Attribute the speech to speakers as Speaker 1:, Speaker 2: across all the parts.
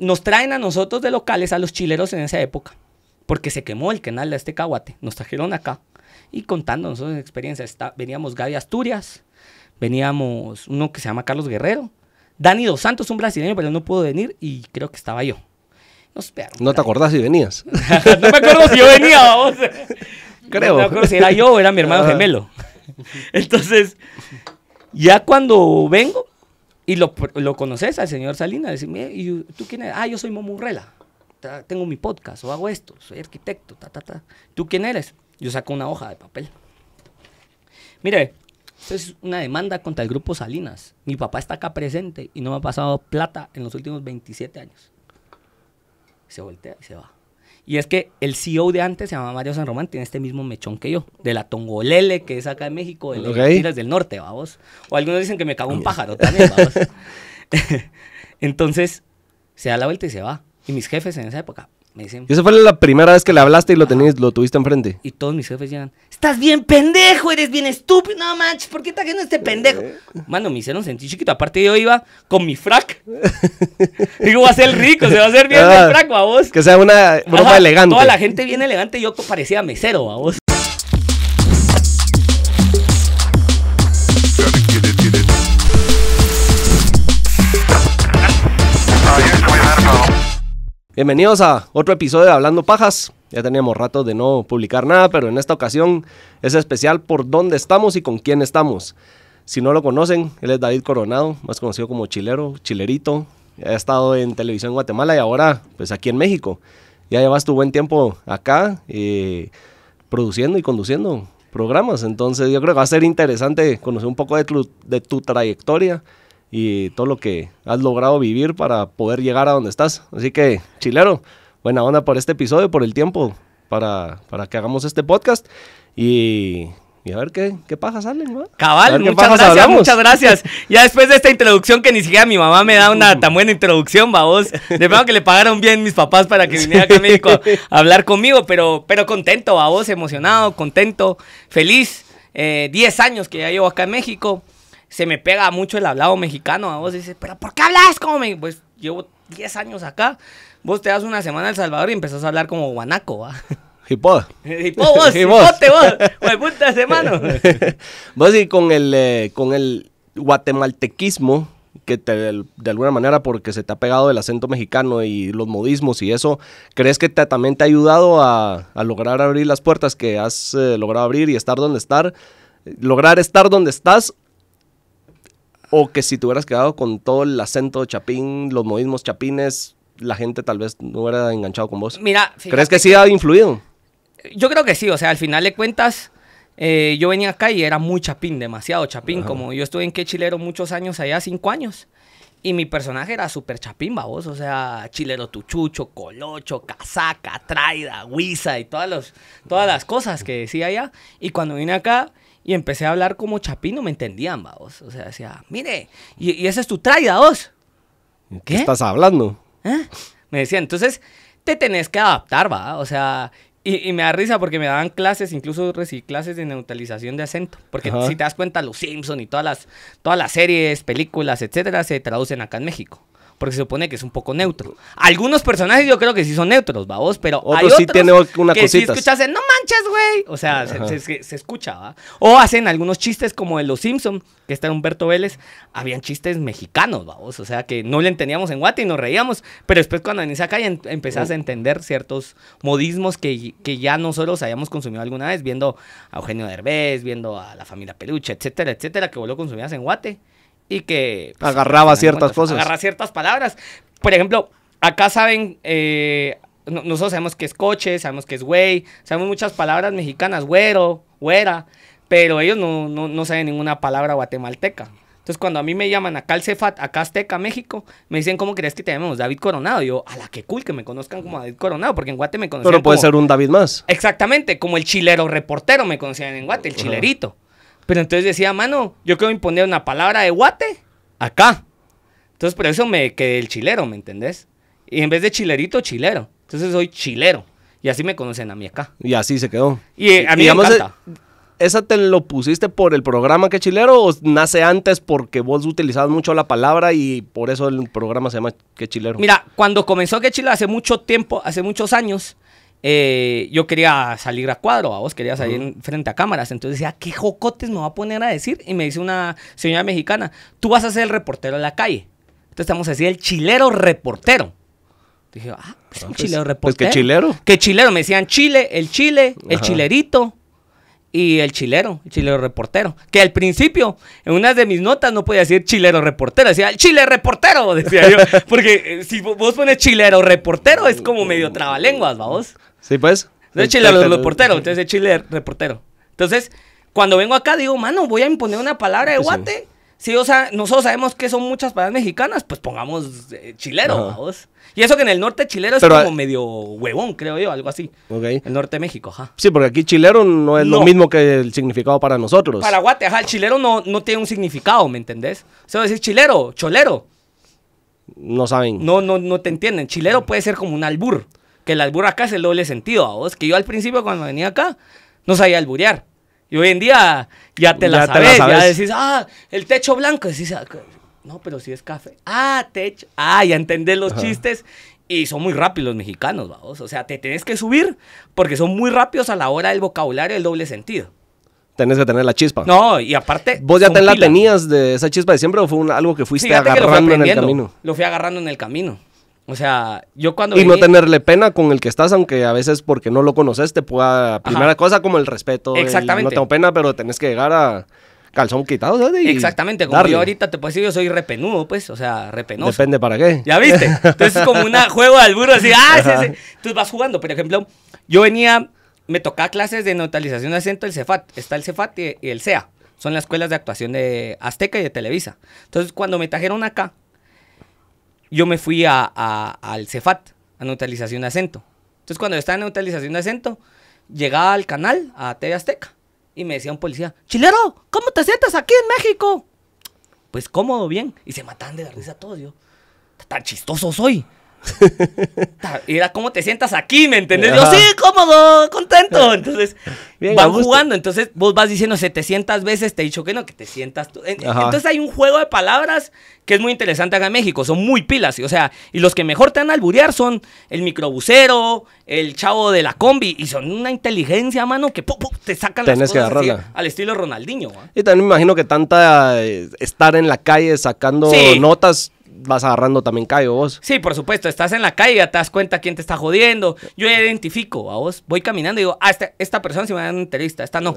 Speaker 1: nos traen a nosotros de locales a los chileros en esa época, porque se quemó el canal de este caguate, nos trajeron acá y contándonos sus experiencias. veníamos Gaby Asturias, veníamos uno que se llama Carlos Guerrero, Dani Dos Santos, un brasileño, pero no pudo venir y creo
Speaker 2: que estaba yo. ¿No te acordás si venías? no
Speaker 1: me acuerdo si yo venía, Creo. No me acuerdo si era yo o era mi hermano gemelo.
Speaker 2: Entonces,
Speaker 1: ya cuando vengo, y lo, conoces al señor Salinas, mire, ¿y tú quién eres? Ah, yo soy Momurrela, tengo mi podcast, o hago esto, soy arquitecto, ta, ta, ta. ¿Tú quién eres? Yo saco una hoja de papel. Mire, esto es una demanda contra el grupo Salinas. Mi papá está acá presente y no me ha pasado plata en los últimos 27 años. Se voltea y se va. Y es que el CEO de antes se llamaba Mario San Román, tiene este mismo mechón que yo, de la Tongolele, que es acá en México, de las tiras del norte, vamos. O algunos dicen que me cago un pájaro también, vamos. Entonces, se da la vuelta y se va. Y mis jefes en esa época, ¿Y
Speaker 2: esa fue la primera vez que le hablaste y lo, tenías, lo tuviste enfrente? Y todos mis jefes llegan,
Speaker 1: estás bien pendejo, eres bien estúpido, no manches, ¿por qué estás haciendo este pendejo? Mano, me hicieron sentir chiquito, aparte yo iba con mi frac. Digo, va a ser rico, se va a hacer bien Mi ah, a vos.
Speaker 2: Que sea una broma elegante. Toda la
Speaker 1: gente bien elegante, yo parecía mesero, a vos.
Speaker 2: Bienvenidos a otro episodio de Hablando Pajas. Ya teníamos rato de no publicar nada, pero en esta ocasión es especial por dónde estamos y con quién estamos. Si no lo conocen, él es David Coronado, más conocido como Chilero, Chilerito. Ha estado en televisión en Guatemala y ahora pues aquí en México. Ya llevas tu buen tiempo acá eh, produciendo y conduciendo programas. Entonces yo creo que va a ser interesante conocer un poco de de tu trayectoria y todo lo que has logrado vivir para poder llegar a donde estás. Así que, chilero, buena onda por este episodio, por el tiempo para, para que hagamos este podcast y, y a ver qué, pasa, salen, ¿no? Cabal, muchas gracias, muchas
Speaker 1: gracias. Ya después de esta introducción que ni siquiera mi mamá me da una tan buena introducción, babos. De verdad que le pagaron bien mis papás para que viniera a México a hablar conmigo, pero, pero contento, babos, emocionado, contento, feliz. Eh, diez años que ya llevo acá en México se me pega mucho el hablado mexicano. A vos dices, pero ¿por qué hablas como me? Pues llevo 10 años acá. Vos te das una semana en El Salvador y empezás a hablar como guanaco, ¿va?
Speaker 2: Hipó. Hipó vos, hipote vos. Pues de semana... vos y con el, eh, con el guatemaltequismo, que te, de alguna manera porque se te ha pegado el acento mexicano y los modismos y eso, ¿crees que también te ha ayudado a, lograr abrir las puertas que has eh, logrado abrir y estar donde estar? ¿Lograr estar donde estás o que si te hubieras quedado con todo el acento Chapín, los modismos chapines, la gente tal vez no hubiera enganchado con vos. Mira, ¿crees que, sí ha influido? Yo creo que
Speaker 1: sí, o sea, al final de cuentas, eh, yo venía acá y era muy chapín, demasiado chapín. Como yo estuve en Quechilero muchos años allá, cinco años. Y mi personaje era súper chapín, vos, O sea, chilero tuchucho, colocho, casaca, traida, guisa y todas, los, todas las cosas que decía allá. Y cuando vine acá, y empecé a hablar como chapino, me entendían, va? O sea, decía, mire, y, esa es tu traida, vos.
Speaker 2: ¿Qué, ¿Qué estás hablando? ¿Eh?
Speaker 1: Me decía, entonces te tenés que adaptar, va. O sea, y, me da risa porque me daban clases, incluso recibí clases de neutralización de acento. Porque si te das cuenta, los Simpson y todas las, todas las series, películas, etcétera, se traducen acá en México porque se supone que es un poco neutro. Algunos personajes yo creo que sí son neutros, babos, pero otros sí tiene una que si no manches, güey. O sea, se, escuchaba escucha, O hacen algunos chistes como de Los Simpson, que está Humberto Vélez, habían chistes mexicanos, babos, o sea, que no le entendíamos en Guate y nos reíamos, pero después cuando venís acá y empezás a entender ciertos modismos que, que ya nosotros habíamos consumido alguna vez, viendo a Eugenio Derbez, viendo a la familia Peluche, etcétera, etcétera, que vos lo consumías en Guate y que... Pues, agarraba pues, ciertas cosas. Agarra ciertas palabras. Por ejemplo, acá saben... Eh, nosotros sabemos que es coche, sabemos que es güey, sabemos muchas palabras mexicanas, güero, güera, pero ellos no, no, saben ninguna palabra guatemalteca. Entonces, cuando a mí me llaman acá al Cefat, acá Azteca, México, me dicen, ¿cómo crees que te llamemos? David Coronado. yo, a la que cool que me conozcan como David Coronado, porque en Guate me conocían. Pero puede ser
Speaker 2: un David más.
Speaker 1: Exactamente, como el chilero reportero me conocían en Guate, el chilerito. Pero entonces decía, mano, yo quiero imponer una palabra de guate acá. Entonces por eso me quedé el chilero, ¿me entendés? Y en vez de chilerito, chilero. Entonces soy chilero. Y así me conocen a mí acá.
Speaker 2: Y así se quedó. Y eh, a mí me encanta. Eh, ¿Esa te lo pusiste por el programa que chilero o nace antes porque vos utilizabas mucho la palabra y por eso el programa se llama que chilero?
Speaker 1: Mira, cuando comenzó que chilero hace mucho tiempo, hace muchos años, eh, yo quería salir a cuadro, a vos quería salir frente a cámaras. Entonces decía, ah, ¿qué jocotes me va a poner a decir? Y me dice una señora mexicana, tú vas a ser el reportero de la calle. Entonces estamos así, el chilero reportero. Dije, ah, pues chilero reportero. ¿Qué chilero? ¿Qué chilero? Me decían chile, el chile, el chilerito y el chilero, el chilero reportero. Que al principio, en una de mis notas, no podía decir chilero reportero, decía chile reportero, decía yo. Porque eh, si vos pones chilero reportero, es como medio trabalenguas, vamos. Sí, pues. De Chile los, Entonces, entonces Chile reportero. Entonces, cuando vengo acá digo, mano, voy a imponer una palabra de guate. Si o sea, nosotros sabemos que son muchas palabras mexicanas, pues pongamos eh, chilero, vamos. Y eso que en el norte chilero es como medio huevón, creo yo, algo así. El norte de México, ajá.
Speaker 2: Sí, porque aquí chilero no es lo mismo que el significado para nosotros. Para
Speaker 1: Guate, ajá, el chilero no, no tiene un significado, ¿me entendés? va a decir chilero, cholero.
Speaker 2: No saben.
Speaker 1: No, no, no te entienden. Chilero puede ser como un albur que el albur acá es el doble sentido, a vos, que yo al principio cuando venía acá no sabía alburear. Y hoy en día ya te la, sabes, ya decís, ah, el techo blanco, decís, ah, no, pero si es café, ah, techo, ah, ya entendés los chistes y son muy rápidos los mexicanos, vos O sea, te tenés que subir porque son muy rápidos a la hora del vocabulario del doble sentido.
Speaker 2: Tenés que tener la chispa.
Speaker 1: No, y aparte. ¿Vos ya la tenías
Speaker 2: de esa chispa de siempre o fue algo que fuiste agarrando en el camino?
Speaker 1: Lo fui agarrando en el camino. O sea, yo cuando... Y no tenerle
Speaker 2: pena con el que estás, aunque a veces porque no lo conoces te pueda... Primera cosa como el respeto. Exactamente. no tengo pena, pero tenés que llegar a calzón quitado, ¿sabes? Exactamente, como yo ahorita
Speaker 1: te puedo decir, yo soy repenudo, pues, o sea, repenoso. Depende para qué. ¿Ya viste? Entonces es como un juego al burro, así, ah, Entonces vas jugando, por ejemplo, yo venía, me tocaba clases de notalización de acento el CEFAT, está el CEFAT y, y el CEA, son las escuelas de actuación de Azteca y de Televisa. Entonces cuando me trajeron acá, yo me fui a, al Cefat, a neutralización de acento. Entonces, cuando estaba en neutralización de acento, llegaba al canal, a TV Azteca, y me decía un policía, chilero, ¿cómo te sientas aquí en México? Pues cómodo, bien. Y se matan de la risa todos, yo. Tan chistoso soy. era cómo te sientas aquí, ¿me entendés? Yo, sí, cómodo, contento. Entonces, van jugando. Entonces, vos vas diciendo 700 veces, te he dicho que no, que te sientas tú. Entonces, hay un juego de palabras que es muy interesante acá en México. Son muy pilas. O sea, y los que mejor te van a alburear son el microbusero, el chavo de la combi. Y son una inteligencia, mano,
Speaker 2: que te
Speaker 1: sacan las cosas que al estilo Ronaldinho.
Speaker 2: Y también me imagino que tanta eh, estar en la calle sacando notas vas agarrando también callo vos.
Speaker 1: Sí, por supuesto, estás en la calle, ya te das cuenta quién te está jodiendo. Yo identifico a vos, voy caminando y digo, ah, este, esta, persona sí me va a dar una entrevista, esta no.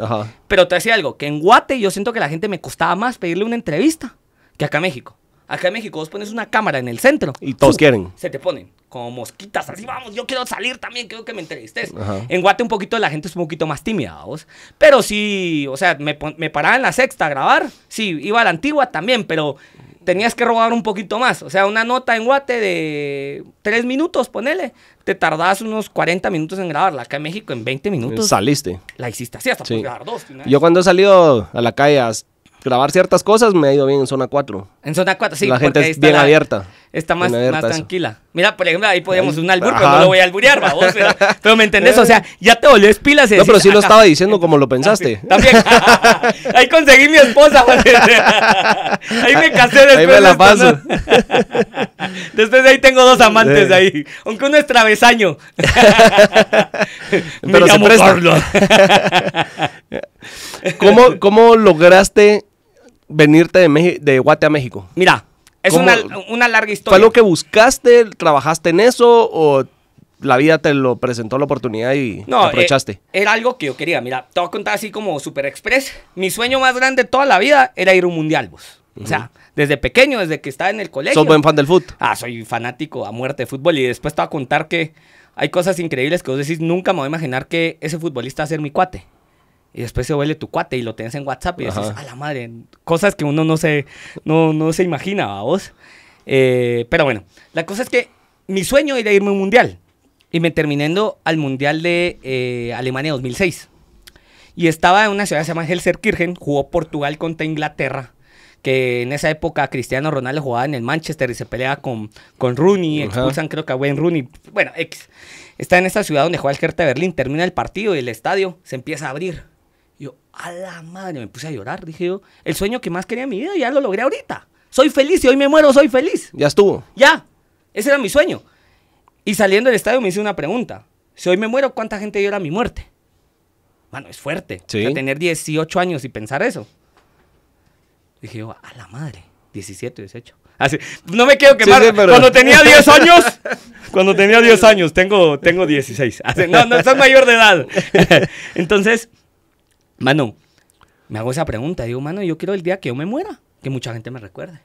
Speaker 1: Pero te decía algo, que en Guate yo siento que la gente me costaba más pedirle una entrevista que acá en México. Acá en México vos pones una cámara en el centro. Y todos quieren. Se te ponen como mosquitas, así vamos, yo quiero salir también, quiero que me entrevistes. En Guate un poquito la gente es un poquito más tímida, vos. Pero sí, o sea, me, me paraba en la sexta a grabar, sí, iba a la antigua también, pero tenías que robar un poquito más. O sea, una nota en Guate de tres minutos, ponele. Te tardás unos 40 minutos en grabarla. Acá en México, en 20 minutos.
Speaker 2: Saliste. La hiciste así, hasta sí. grabar dos. Yo cuando he salido a la calle grabar ciertas cosas me ha ido bien en zona 4.
Speaker 1: En zona 4, sí. La gente es bien abierta. Está más, más tranquila. Mira, por ejemplo, ahí podíamos un albur, pero no lo voy a alburear, ¿va? pero, me entendés, o sea,
Speaker 2: ya te volvés pilas. No, pero sí lo ah, estaba diciendo como lo ah, pensaste.
Speaker 1: ahí conseguí mi esposa. ahí me casé después. Ahí me la paso. después de ahí tengo dos amantes ahí. Aunque uno es travesaño.
Speaker 2: me pero llamo Carlos. ¿Cómo, ¿Cómo lograste venirte de, de Guate a México? Mira, es una,
Speaker 1: larga historia. ¿Fue lo que
Speaker 2: buscaste? ¿Trabajaste en eso? ¿O la vida te lo presentó la oportunidad y no, eh, aprovechaste?
Speaker 1: era algo que yo quería. Mira, te voy a contar así como super express. Mi sueño más grande de toda la vida era ir a un mundial, vos. O sea, desde pequeño, desde que estaba en el colegio. ¿Sos buen fan del fútbol? Ah, soy fanático a muerte de fútbol. Y después te voy a contar que hay cosas increíbles que vos decís, nunca me voy a imaginar que ese futbolista va a ser mi cuate y después se vuelve tu cuate y lo tenés en WhatsApp y dices, a la madre, cosas que uno no se, no, no se imagina, vos. Eh, pero bueno, la cosa es que mi sueño era irme a mundial y me terminando al mundial de eh, Alemania 2006. Y estaba en una ciudad que se llama Kirchen jugó Portugal contra Inglaterra que en esa época Cristiano Ronaldo jugaba en el Manchester y se peleaba con, con Rooney, expulsan creo que a Wayne Rooney, bueno, ex. Está en esa ciudad donde juega el Hertha Berlín, termina el partido y el estadio se empieza a abrir yo, a la madre, me puse a llorar. Dije yo, el sueño que más quería en mi vida ya lo logré ahorita. Soy feliz si hoy me muero, soy feliz. Ya estuvo. Ya. Ese era mi sueño. Y saliendo del estadio me hice una pregunta. Si hoy me muero, ¿cuánta gente llora mi muerte? Bueno, es fuerte. Sí. tener 18 años y pensar eso. Dije yo, a la madre. 17, 18. Así, no me quiero quemar. Cuando tenía 10 años, cuando tenía 10 años, tengo, tengo 16. no, no, estás mayor de edad. Entonces, Mano, me hago esa pregunta. Digo, mano, yo quiero el día que yo me muera, que mucha gente me recuerde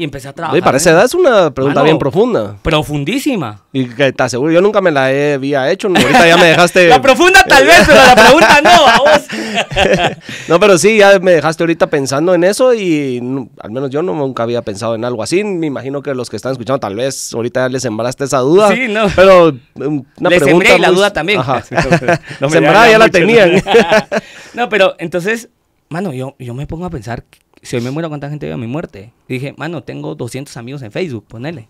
Speaker 1: y empecé a trabajar. Oye, para esa edad es
Speaker 2: una pregunta bien profunda. Profundísima. Y que te aseguro, yo nunca me la había hecho. Ahorita ya me dejaste. la profunda tal vez, pero la pregunta no, no, pero sí, ya me dejaste ahorita pensando en eso y al menos yo no, nunca había pensado en algo así. Me imagino que los que están escuchando, tal vez ahorita les sembraste esa duda. Sí, no. Pero mm, una pregunta... Le Sembré la duda también. Ajá. no, Sembrada ya la tenían. no, pero
Speaker 1: entonces, mano, yo, yo me pongo a pensar si hoy me muero, ¿cuánta gente veo mi muerte? Y dije, mano, tengo 200 amigos en Facebook, ponele.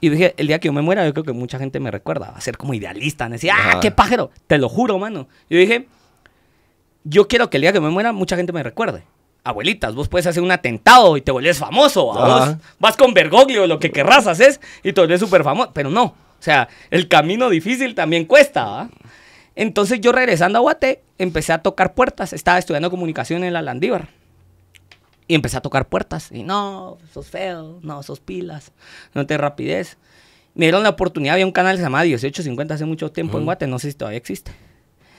Speaker 1: Y dije, el día que yo me muera, yo creo que mucha gente me recuerda. Va a ser como idealista. Me decía, ah, qué pájaro. Te lo juro, mano. Yo dije, yo quiero que el día que me muera, mucha gente me recuerde. Abuelitas, vos puedes hacer un atentado y te volvés famoso. Vos vas con Bergoglio, lo que querrás haces, y te volvés súper famoso. Pero no. O sea, el camino difícil también cuesta. Entonces yo regresando a Guate, empecé a tocar puertas. Estaba estudiando comunicación en la Landívar y empecé a tocar puertas. Y no, sos feo, no, sos pilas, no te rapidez. Me dieron la oportunidad, había un canal llamado se Hecho 1850 hace mucho tiempo en Guate, no sé si todavía existe.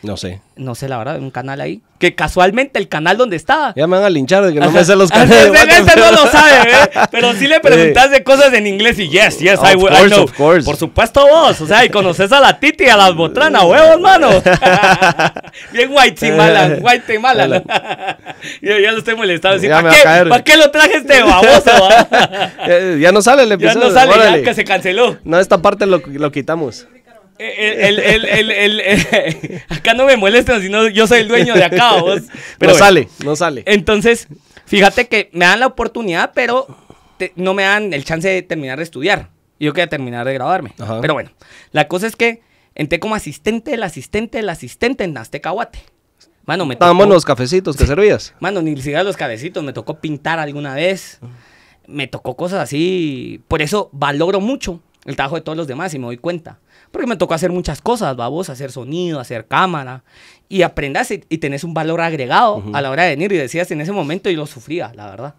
Speaker 1: No sé. No sé, la verdad, un canal ahí. Que casualmente el canal donde estaba.
Speaker 2: Ya me van a linchar de que no me sé los canales. no lo sabe, ¿eh?
Speaker 1: Pero sí le preguntas de cosas en inglés y yes, yes, I, know. Por supuesto vos. O sea, y conoces a la Titi y a las Botrana eh. Huevos, mano Bien white y mala eh.
Speaker 2: Yo ya lo estoy molestando. Así, ¿para, qué, ¿Para qué
Speaker 1: lo traje este baboso?
Speaker 2: ya, no sale el episodio. Ya no sale, ya que se canceló. No, esta parte lo, lo quitamos.
Speaker 1: El, acá no me molestan, sino yo soy el dueño de acá, vos. Pero sale, no sale. Entonces, fíjate que me dan la oportunidad, pero no me dan el chance de terminar de estudiar. Yo quería terminar de graduarme. Pero bueno, la cosa es que entré como asistente, el asistente, el asistente en Aztecahuate. Mano, me ah, los
Speaker 2: cafecitos que servías.
Speaker 1: Mano, ni siquiera los cafecitos, me tocó pintar alguna vez. Ah. Me tocó cosas así. Por eso valoro mucho el trabajo de todos los demás y me doy cuenta. Porque me tocó hacer muchas cosas, vamos, hacer sonido, hacer cámara. Y aprendas y, tenés un valor agregado a la hora de venir. Y decías en ese momento, y lo sufría, la verdad.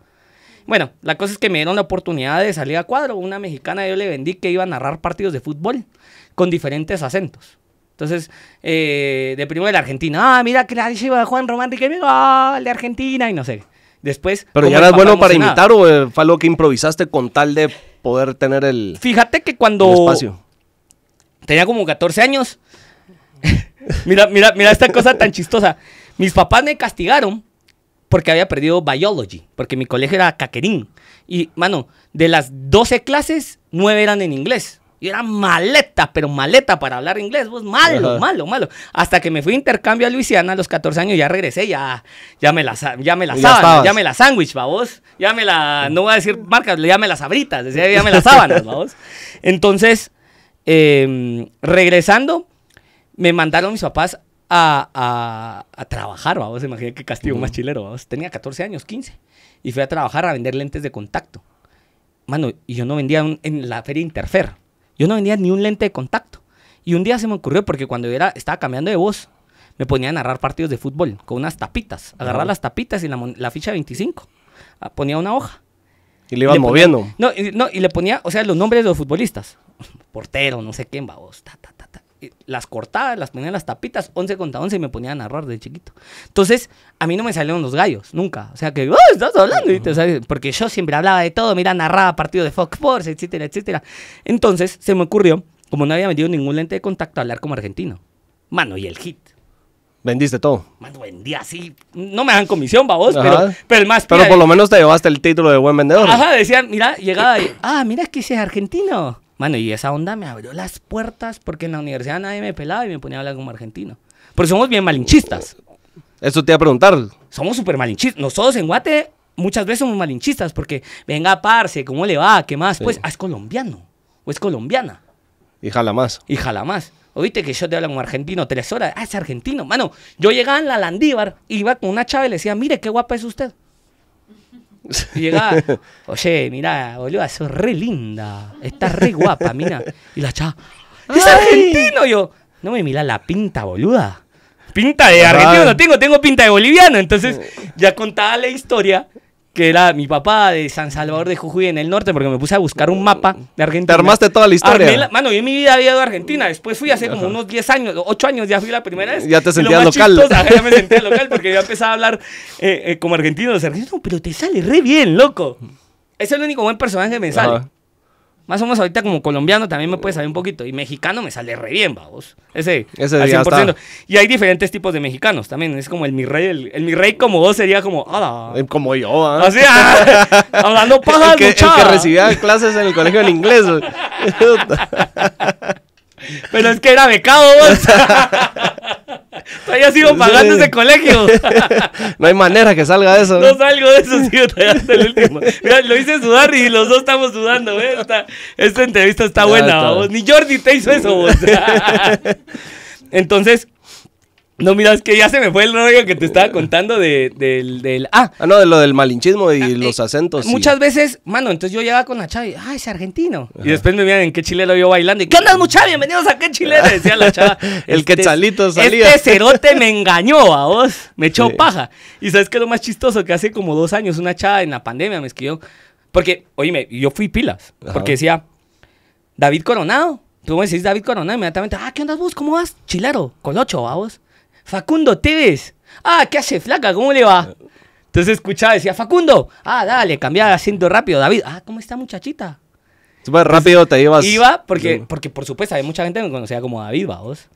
Speaker 1: Bueno, la cosa es que me dieron la oportunidad de salir a cuadro. Una mexicana yo le vendí que iba a narrar partidos de fútbol con diferentes acentos. Entonces, eh, de primero de la Argentina, ah, mira que la dice Juan Román Riquelme, ¡Ah, de Argentina, y no sé. Después. Pero ya eras bueno para imitar
Speaker 2: o eh, fue algo que improvisaste con tal de poder tener el.
Speaker 1: Fíjate que cuando. El espacio? Tenía como 14 años. mira, mira, mira esta cosa tan chistosa. Mis papás me castigaron porque había perdido biology, porque mi colegio era caquerín. Y, mano, de las 12 clases, 9 eran en inglés. Y era maleta, pero maleta para hablar inglés, vos malo, malo, malo. Hasta que me fui a intercambio a Luisiana a los 14 años, ya regresé, ya, ya me la, ya me la ya ya me la sándwich, vos Ya me la, no voy a decir marcas, ya me las abritas, ya me las sábanas, Entonces, Em, regresando, me mandaron mis papás a, a, a trabajar, vamos, que qué castigo más chilero, Tenía 14 años, 15, y fui a trabajar a vender lentes de contacto. Mano, y yo no vendía en la feria Interfer, yo no vendía ni un lente de contacto. Y un día se me ocurrió, porque cuando era, estaba cambiando de voz, me ponía a narrar partidos de fútbol con unas tapitas. Agarrar las tapitas y la, la ficha 25. Ah, ponía una hoja.
Speaker 2: Y le iba moviendo.
Speaker 1: no, no, y le ponía, o sea, los nombres de los futbolistas portero, no sé quién, babos, Las cortaba, las ponía en las tapitas, 11 contra 11 y me ponían a narrar de chiquito. Entonces, a mí no me salieron los gallos, nunca. O sea que, oh, estás hablando, porque yo siempre hablaba de todo, mira, narraba partido de Fox Sports, etcétera, etcétera. Entonces, se me ocurrió, como no había metido ningún lente de contacto, hablar como argentino. Mano, y el hit.
Speaker 2: Vendiste todo. Mano,
Speaker 1: vendía así. No me dan comisión, babos, pero, pero más. Pero por lo menos te
Speaker 2: llevaste el título de buen vendedor. Ajá,
Speaker 1: decían, mira, llegaba y, ah, mira que ese es argentino. Mano, y esa onda me abrió las puertas porque en la universidad nadie me pelaba y me ponía a hablar como argentino. Porque somos bien malinchistas. Eso te iba a preguntar. Somos súper malinchistas. Nosotros en Guate muchas veces somos malinchistas porque, venga, parce, ¿cómo le va? ¿Qué más? Pues, ah, es colombiano o es colombiana. Y jala más. Y jala más. Oíste que yo te hablo como argentino tres horas. Ah, es argentino. Mano, yo llegaba en la Landívar, iba con una chava y le decía, mire, qué guapa es usted llegaba, oye, mirá, boluda, sos re linda, está re guapa, mira. Y la chava, ¡es argentino! Yo, no me mirá la pinta, boluda. Pinta de argentino no tengo, tengo pinta de boliviano. Entonces, ya contaba la historia que era mi papá de San Salvador de Jujuy en el norte, porque me puse a buscar un mapa de Argentina. Te armaste toda la historia. mano, yo en mi vida había ido a Argentina. Después fui hace como unos 10 años, 8 años ya fui la primera vez. Ya te sentías local. ya me sentía local porque yo empezaba a hablar eh, eh, como argentino. Los argentinos, pero te sale re bien, loco. Es el único buen personaje que me sale. Más o menos ahorita como colombiano también me puede saber un poquito. Y mexicano me sale re bien, vamos. Ese, Ese al 100%. Y hay diferentes tipos de mexicanos también. Es como el mi rey. El, mi rey como vos sería como,
Speaker 2: eh, Como yo, ¿ah? Así, ah, hablando paja que, recibía clases en el colegio en inglés. Pero es que era becado vos.
Speaker 1: Todavía sigo pagando ese colegio.
Speaker 2: no hay manera que salga de eso. No, ¿eh?
Speaker 1: salgo de eso, sigo hasta el último. Mira, lo hice sudar y los dos estamos sudando. ¿eh? Esta, entrevista está buena. Ni
Speaker 2: Jordi te hizo eso. Vos. Entonces, no, mira, es que ya se me fue el rollo que te estaba contando de, del, Ah, ah, no, de lo del malinchismo y ah, eh, los acentos. Muchas
Speaker 1: veces, mano, entonces yo llegaba con la chava y, ah, es argentino.
Speaker 2: Y después me miran en qué lo yo bailando. Y, ¿qué
Speaker 1: andas mucha Bienvenidos a qué chilero decía la
Speaker 2: chava. el que este, quetzalito salía. Este cerote me
Speaker 1: engañó, a vos. Me echó paja. Y ¿sabes qué lo más chistoso? Que hace como dos años una chava en la pandemia me escribió. Porque, oíme, yo fui pilas. Porque decía, David Coronado. Tú me decís David Coronado inmediatamente, ah, ¿qué andas vos? ¿Cómo vas? Chilero, colocho, a vos. Facundo Tevez. Ah, ¿qué hace flaca? ¿Cómo le va? Entonces escuchaba, decía, Facundo, ah, dale, cambiaba de asiento rápido, David, ah, ¿cómo está muchachita?
Speaker 2: Súper rápido te ibas. Iba, porque,
Speaker 1: porque por supuesto, hay mucha gente que me conocía como David, vos.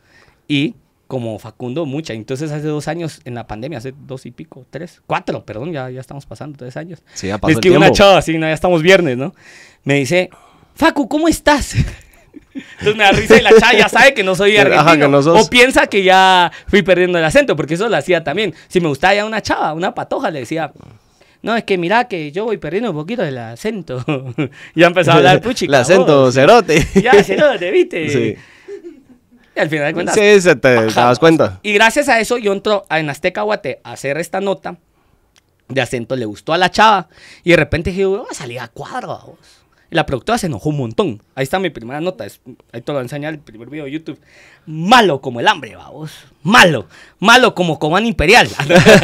Speaker 1: Y como Facundo, mucha. Entonces hace dos años, en la pandemia, hace dos y pico, tres, cuatro, perdón, ya, ya estamos pasando tres años. Sí, ya Es que una chava, así ya estamos viernes, ¿no? Me dice, Facu, ¿cómo estás? Entonces me da risa y la chava ya sabe que no soy argentino. o piensa que ya fui perdiendo el acento, porque eso lo hacía también. Si me gustaba ya una chava, una patoja, le decía, no, es que mira que yo voy perdiendo un poquito el acento. ya empezó a hablar puchi. El acento, cerote. ya, cerote, viste. Y al final de cuentas. Sí,
Speaker 2: se te das cuenta.
Speaker 1: Y gracias a eso yo entro en Azteca Guate a hacer esta nota
Speaker 2: de acento. Le gustó
Speaker 1: a la chava. Y de repente dije, voy a salir a cuadro, la productora se enojó un montón. Ahí está mi primera nota, ahí te lo voy el primer video de YouTube. Malo como el hambre, vamos. Malo, malo como Coman Imperial.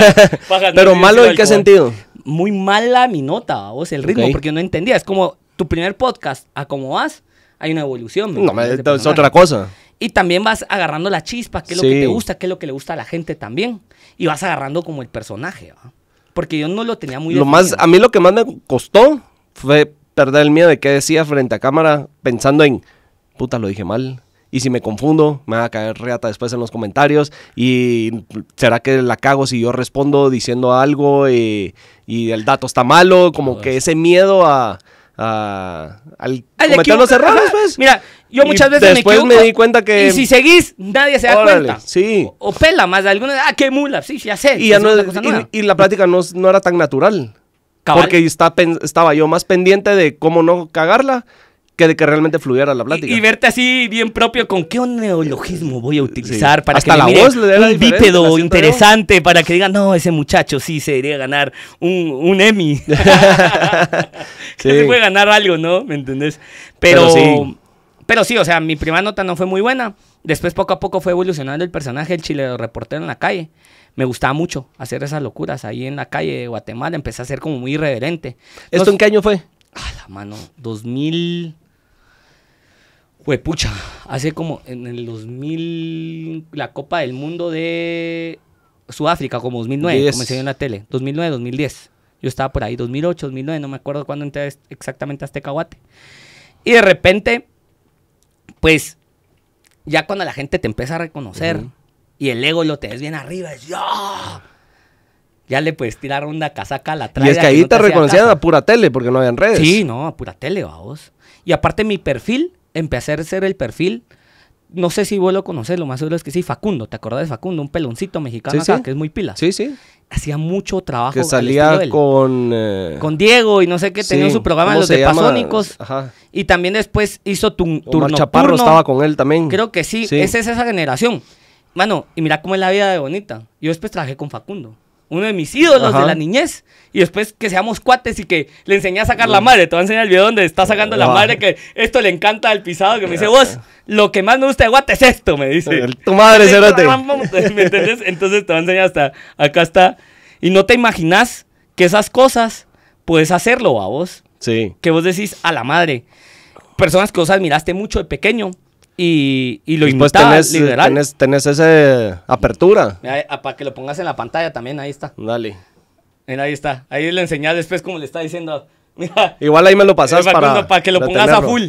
Speaker 1: Pero malo en qué ¿eh? sentido? Muy mala mi nota, vamos, el ritmo, porque yo no entendía. Es como tu primer podcast, a cómo vas, hay una evolución.
Speaker 2: No, es otra cosa.
Speaker 1: Y también vas agarrando la chispa, qué es lo que te gusta, qué es lo que le gusta a la gente también. Y vas agarrando como el personaje, ¿va? Porque yo no lo tenía muy lo A mí lo
Speaker 2: que más me costó fue perder el miedo de qué decía frente a cámara, pensando en, puta, lo dije mal. Y si me confundo, me va a caer reata después en los comentarios. Y será que la cago si yo respondo diciendo algo eh, y, el dato está malo. Como que ese miedo a, al,
Speaker 1: cometer los errores, pues.
Speaker 2: Mira, yo muchas veces después me, di cuenta que. Y si seguís, nadie se da cuenta. O, pela más de alguna. Ah, qué mula. Sí, ya sé. Y, la plática no, no era tan natural. Porque estaba yo más pendiente de cómo no cagarla que de que realmente fluyera la plática. Y,
Speaker 1: verte así bien propio con qué neologismo voy a utilizar para Hasta que la voz un bípedo interesante para que diga, no, ese muchacho sí se debería ganar un, Emmy. se puede ganar algo, ¿no? ¿Me entendés? Pero, sí. o sea, mi primera nota no fue muy buena. Después poco a poco fue evolucionando el personaje, el Chile reportero en la calle me gustaba mucho hacer esas locuras ahí en la calle de Guatemala. Empecé a ser como muy irreverente. ¿Esto en qué año fue? Ah, la mano, 2000. Pucha. hace como en el 2000, la Copa del Mundo de Sudáfrica, como 2009, como enseñó en la tele, 2009, 2010. Yo estaba por ahí, 2008, 2009, no me acuerdo cuándo entré este, exactamente a este caguate. Y de repente, pues, ya cuando la gente te empieza a reconocer, y el ego lo tenés bien arriba. Es, Ya le puedes tirar una casaca a la trae. Y es que ahí te reconocían
Speaker 2: a pura tele porque no habían redes. Sí, no, a pura
Speaker 1: tele, vamos. Y aparte mi perfil, empecé a ser el perfil. No sé si vos lo conocés, lo más seguro es que sí, Facundo, ¿te acordás de Facundo? Un peloncito mexicano acá, que es muy pila. Sí, sí hacía mucho trabajo. Que salía
Speaker 2: con... Eh, con
Speaker 1: Diego y no sé qué, tenía su programa Los de Pasónicos. Y también después hizo tu, Turno Chaparro estaba con él también. Creo que sí, sí. es esa generación mano, y mira cómo es la vida de Bonita. Yo después trabajé con Facundo, uno de mis ídolos de la niñez. Y después que seamos cuates y que le enseñé a sacar la madre. Te voy a enseñar el video donde está sacando la madre, que esto le encanta al pisado, que me dice, vos, lo que más me gusta de Guate es esto, me dice. Tu madre, cerote. ¿Me Entonces te voy a enseñar hasta, acá está. Y no te imaginas que esas cosas puedes hacerlo a vos. Sí. Que vos decís a la madre. Personas que vos admiraste mucho de pequeño, y,
Speaker 2: y lo pues imitaba, tenés, tenés, esa apertura. para
Speaker 1: eh, que lo pongas en la pantalla también, ahí está. Dale. ahí está. Ahí le enseñás después como le está diciendo. Igual ahí me lo pasás eh, para, que lo pongas a full.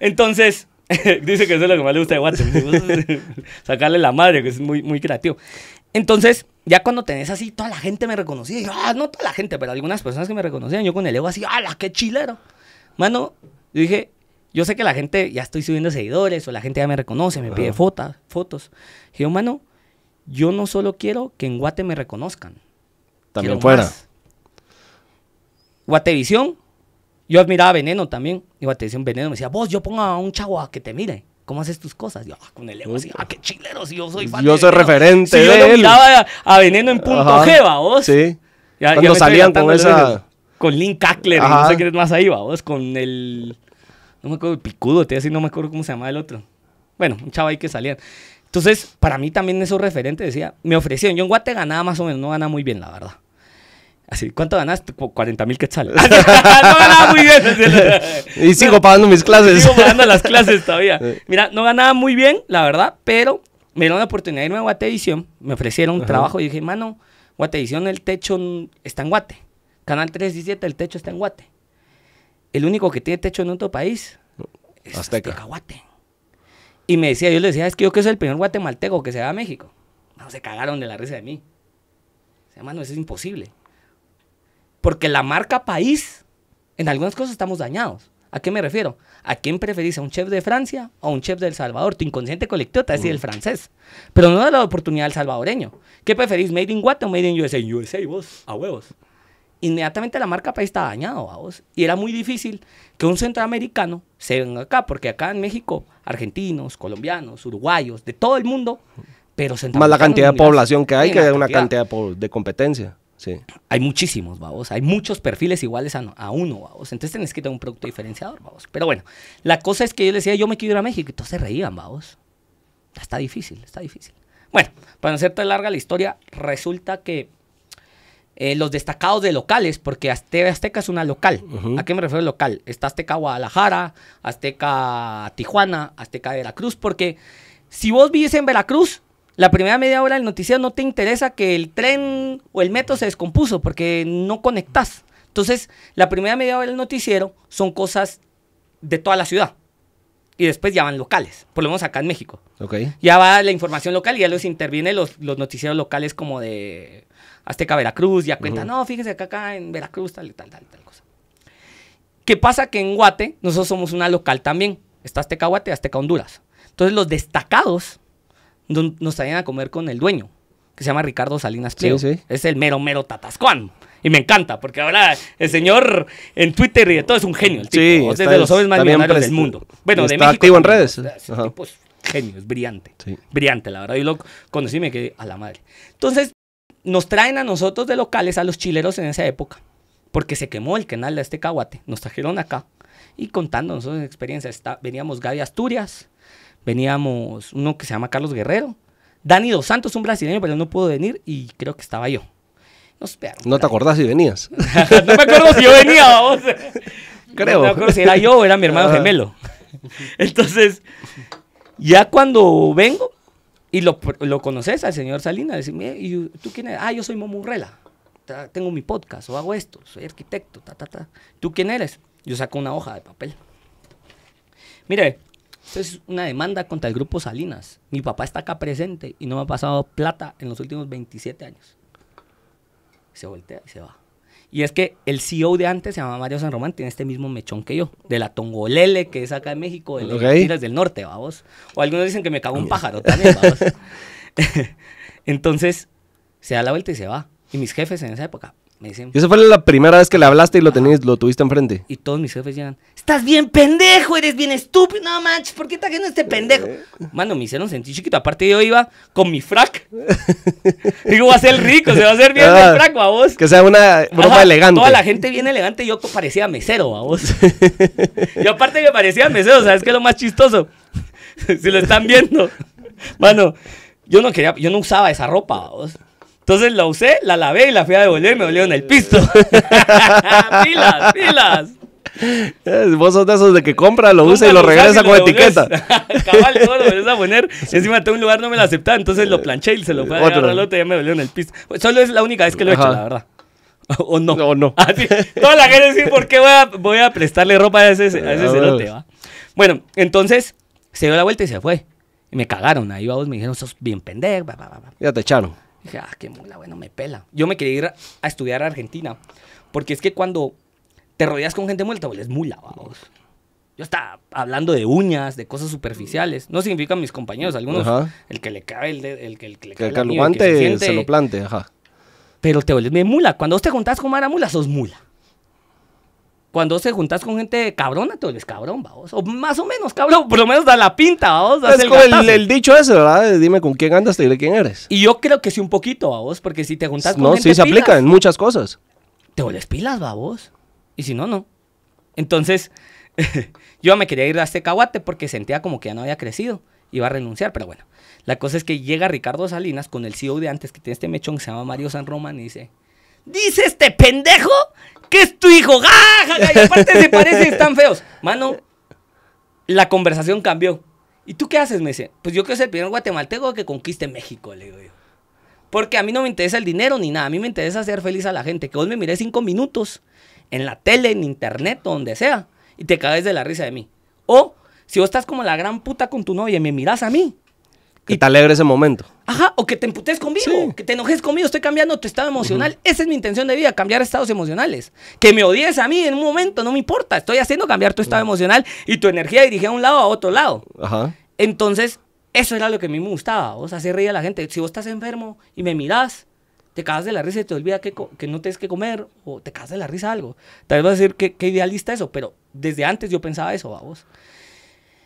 Speaker 1: Entonces, dice que eso es lo que más le gusta de Watson. Sacarle la madre, que es muy, muy creativo. Entonces, ya cuando tenés así, toda la gente me reconocía. ah, no toda la gente, pero algunas personas que me reconocían, yo con el ego así, ¡ala, qué chilero! Mano, yo dije, yo sé que la gente, ya estoy subiendo seguidores o la gente ya me reconoce, me pide fotos, fotos. Oh, yo, mano, yo no solo quiero que en Guate me reconozcan. También fuera. Guatevisión, yo admiraba Veneno también. Y Guatevisión Veneno me decía, vos, yo pongo a un chavo a que te mire. ¿Cómo haces tus cosas? Yo, ah, con el ego así, ah, qué chilero, si yo soy fan Yo soy referente yo de a, a, Veneno en punto G, ¿va, vos. Sí. Cuando salían con esa... Con Link Cackler, no sé qué más ahí, ¿va, vos, con el no me acuerdo, Picudo, te así, no me acuerdo cómo se llamaba el otro. Bueno, un chavo ahí que salía. Entonces, para mí también eso referente decía, me ofrecieron, yo en Guate ganaba más o menos, no ganaba muy bien, la verdad. Así, ¿cuánto ganaste? 40 mil quetzales.
Speaker 2: no ganaba muy bien. y sigo pagando mis clases. Sigo pagando las clases todavía.
Speaker 1: Mira, no ganaba muy bien, la verdad, pero me dieron la oportunidad de irme a Guate Edición. Me ofrecieron un trabajo y dije, mano, Guate Edición, el techo está en Guate. Canal 317, el techo está en Guate el único que tiene techo en otro país
Speaker 2: es Azteca.
Speaker 1: Y me decía, yo le decía, es que yo que soy el primer guatemalteco que se va a México. No, se cagaron de la risa de mí. Se no, eso es imposible. Porque la marca país, en algunas cosas estamos dañados. ¿A qué me refiero? ¿A quién preferís? ¿A un chef de Francia o a un chef del Salvador? Tu inconsciente colectivo te decir el mm. francés. Pero no da la oportunidad al salvadoreño. ¿Qué preferís? ¿Made in Guatemala o Made in USA? USA, vos, a huevos inmediatamente la marca país está dañado, vamos. Y era muy difícil que un centroamericano se venga acá, porque acá en México, argentinos, colombianos, uruguayos, de todo el mundo, pero Más la cantidad de población que hay, que hay una cantidad,
Speaker 2: de competencia. Sí. Hay muchísimos, vamos. Hay muchos perfiles
Speaker 1: iguales a, uno, vamos. Entonces tenés que tener un producto diferenciador, vamos. Pero bueno, la cosa es que yo decía, yo me quiero ir a México, y todos se reían, vamos. Está difícil, está difícil. Bueno, para no hacerte larga la historia, resulta que eh, los destacados de locales, porque Azteca es una local. ¿A qué me refiero local? Está Azteca Guadalajara, Azteca Tijuana, Azteca Veracruz, porque si vos vives en Veracruz, la primera media hora del noticiero no te interesa que el tren o el metro se descompuso, porque no conectás. Entonces, la primera media hora del noticiero son cosas de toda la ciudad y después ya van locales, por lo menos acá en México. Ya va la información local y ya los intervienen los noticieros locales como de Azteca Veracruz, ya cuenta, no, fíjense, que acá en Veracruz tal y tal, tal, tal cosa. ¿Qué pasa? Que en Guate nosotros somos una local también. Está Azteca Guate, Azteca Honduras. Entonces los destacados nos traían a comer con el dueño, que se llama Ricardo Salinas Pliego. Es el mero, mero tatascuán. Y me encanta, porque ahora el señor en Twitter y de todo es un genio. El tipo, sí, es de los hombres más millonarios del mundo. Bueno, de México. activo en redes. genio, es brillante. Brillante, la verdad. Y lo conocí sí me quedé a la madre. Entonces, nos traen a nosotros de locales a los chileros en esa época, porque se quemó el canal de este caguate, nos trajeron acá y contando sus experiencias. veníamos Gaby Asturias, veníamos uno que se llama Carlos Guerrero, Dani Dos Santos, un brasileño, pero no pudo venir y creo que estaba yo. ¿No te acordás
Speaker 2: si venías? no
Speaker 1: me acuerdo si yo venía,
Speaker 2: Creo. No me acuerdo si era yo o era mi hermano gemelo.
Speaker 1: Entonces, ya cuando vengo, y lo, conoces al señor Salinas, decime, ¿y tú quién eres? Ah, yo soy Momurrela, tengo mi podcast, o hago esto, soy arquitecto, ta, ta, ta. ¿Tú quién eres? Yo saco una hoja de papel. Mire, esto es una demanda contra el grupo Salinas. Mi papá está acá presente y no me ha pasado plata en los últimos 27 años. Se voltea y se va. Y es que el CEO de antes se llamaba Mario San Román, tiene este mismo mechón que yo, de la Tongolele, que es acá en México, de las okay. del norte, vamos. O algunos dicen que me cago un pájaro también, vamos. Entonces, se da la vuelta y se va. Y mis jefes en esa época, ¿Y
Speaker 2: esa fue la primera vez que le hablaste y lo, tenés, lo tuviste enfrente? Y todos mis jefes llegan,
Speaker 1: estás bien pendejo, eres bien estúpido, no manches, ¿por qué está haciendo este pendejo? Mano, me hicieron sentir chiquito, aparte yo iba con mi frac.
Speaker 2: Digo, va a ser rico, se va a hacer bien mi ah, frac, vos. Que sea una broma elegante. Toda la gente
Speaker 1: bien elegante, yo parecía mesero, a vos. yo aparte que parecía mesero, ¿sabes qué es lo más chistoso? si lo están viendo. Mano, yo no quería, yo no usaba esa ropa, ¿va vos entonces la usé, la lavé y la fui a devolver y me volvieron el pisto.
Speaker 2: pilas, pilas. Vos sos de esos de que compra, lo usa y lo regresa con etiqueta. Cabal,
Speaker 1: todo lo volvés a poner. Encima tengo un lugar no me lo aceptaba, entonces lo eh, planché y se lo fue a agarrar al y ya me volvieron el pisto. Solo es la única vez que lo he hecho, la verdad. O no. O no. toda la gente dice, ¿por qué voy a, prestarle ropa a ese, a ese cerote, va? Bueno, entonces se dio la vuelta y se fue. Y me cagaron. Ahí vos me dijeron, sos bien pendejo. Ya te echaron. Dije, ah, qué mula, bueno, me pela. Yo me quería ir a, estudiar a Argentina. Porque es que cuando te rodeas con gente muerta, te es mula, vamos. Yo estaba hablando de uñas, de cosas superficiales. No significan mis compañeros, algunos. El que le cae el, de, el, que, el que le cae el, el, el que se, se, lo plante, ajá. Pero te vuelves mula. Cuando vos te juntás con Mara Mula, sos mula cuando se juntas con gente cabrona, te vuelves cabrón, vamos. O más o menos cabrón, por lo menos da la pinta, babos. Es el,
Speaker 2: dicho ese, ¿verdad? Dime con quién andas, te diré quién eres. Y yo creo que sí un
Speaker 1: poquito, vos, porque si te juntas con no, gente No, sí se aplica
Speaker 2: en muchas cosas.
Speaker 1: Te vuelves pilas, babos. Y si no, no. Entonces, yo me quería ir a este caguate porque sentía como que ya no había crecido. Iba a renunciar, pero bueno. La cosa es que llega Ricardo Salinas con el CEO de antes que tiene este mechón que se llama Mario San Román y dice... Dice este pendejo ¿qué es tu hijo? ¡Ah, ¡Ja, ja, y aparte se parecen, están feos. Mano, la conversación cambió. ¿Y tú qué haces? Me dice, pues yo quiero ser el primer guatemalteco que conquiste México, le digo yo. Porque a mí no me interesa el dinero ni nada, a mí me interesa hacer feliz a la gente. Que vos me mires cinco minutos en la tele, en internet, donde sea, y te caes de la risa de mí. O si vos estás como la gran puta con tu novia y me miras a mí,
Speaker 2: y, te alegre ese momento.
Speaker 1: Ajá, o que te emputes conmigo, que te enojes conmigo, estoy cambiando tu estado emocional. Esa es mi intención de vida, cambiar estados emocionales. Que me odies a mí en un momento, no me importa, estoy haciendo cambiar tu estado emocional y tu energía dirigida a un lado a otro lado. Ajá. Entonces, eso era lo que a mí me gustaba, o sea, hacer reír a la gente. Si vos estás enfermo y me mirás, te cagas de la risa y te olvidas que, que no tienes que comer, o te cagas de la risa algo. Tal vez vas a decir que, idealista eso, pero desde antes yo pensaba eso, vamos.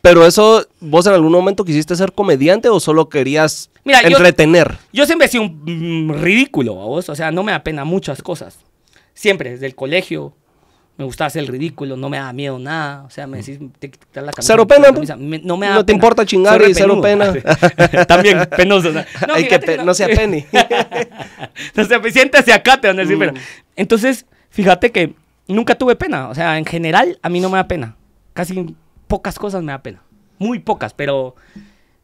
Speaker 2: Pero eso, ¿vos en algún momento quisiste ser comediante o solo querías entretener?
Speaker 1: Yo, siempre he sido un mm, ridículo a vos. O sea, no me da pena muchas cosas. Siempre, desde el colegio, me gustaba hacer el ridículo, no me da miedo nada. O sea, me decís, mm. te la camisa. Cero pena, no me da No te importa chingar y cero pena. También, penoso. no, Hay que, no. se sea penny. no sea, acá, te van a decir, pero. Mm. Entonces, fíjate que nunca tuve pena. O sea, en general, a mí no me da pena. Casi pocas cosas me da pena. Muy pocas, pero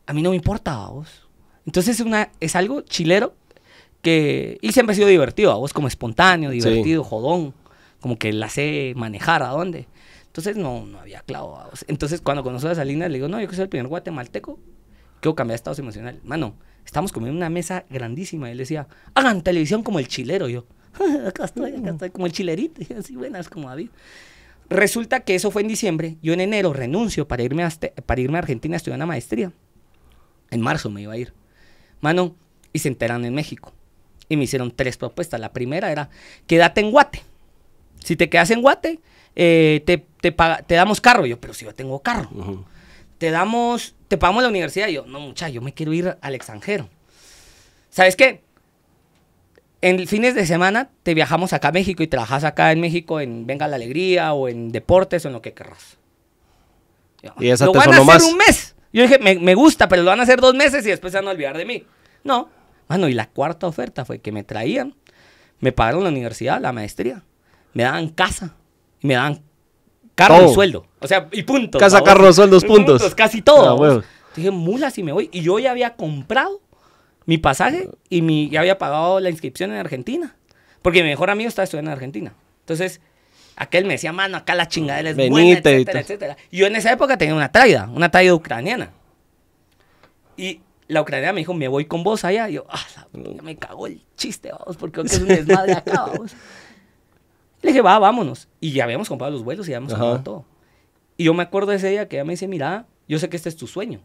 Speaker 1: a mí no me importa, vos. Entonces una, es algo chilero que. Y siempre ha sido divertido, vos, como espontáneo, divertido, jodón. Como que la sé manejar a dónde. Entonces no, no había clavo. ¿vos? Entonces cuando conozco a Salinas le digo, no, yo que soy el primer guatemalteco, quiero cambiar de estados emocional. Mano, estamos comiendo una mesa grandísima. Y él decía, hagan televisión como el chilero. yo, acá estoy, acá estoy, como el chilerito. así, buenas, como David. Resulta que eso fue en diciembre. Yo en enero renuncio para irme a, para irme a Argentina a estudiar una maestría. En marzo me iba a ir. Mano, y se enteran en México. Y me hicieron tres propuestas. La primera era, quédate en Guate. Si te quedas en Guate, eh, te, damos carro. Yo, pero si yo tengo carro. Te damos, te pagamos la universidad. Yo, no muchacho, yo me quiero ir al extranjero. ¿Sabes qué? en fines de semana te viajamos acá a México y trabajas acá en México en Venga la Alegría o en deportes o en lo que querrás.
Speaker 2: Y esa lo van a hacer un
Speaker 1: mes. Yo dije, me, gusta, pero lo van a hacer dos meses y después se van a olvidar de mí. No. Bueno, y la cuarta oferta fue que me traían, me pagaron la universidad, la maestría, me daban casa, me daban carro y sueldo. O sea, y puntos. Casa, carro, sueldos, puntos. puntos. Casi todo. Ah, dije, mulas y me voy. Y yo ya había comprado mi pasaje y mi, ya había pagado la inscripción en Argentina. Porque mi mejor amigo estaba estudiando en Argentina. Entonces, aquel me decía, mano, acá la chingadera es buena, etcétera, etcétera. Y yo en esa época tenía una traida, una traida ucraniana. Y la ucraniana me dijo, me voy con vos allá. Y yo, ah, mm. me cagó el chiste, vamos, porque es un desmadre acá, vamos. Le dije, va, vámonos. Y ya habíamos comprado los vuelos y ya habíamos comprado todo. Y yo me acuerdo ese día que ella me dice, mira, yo sé que este es tu sueño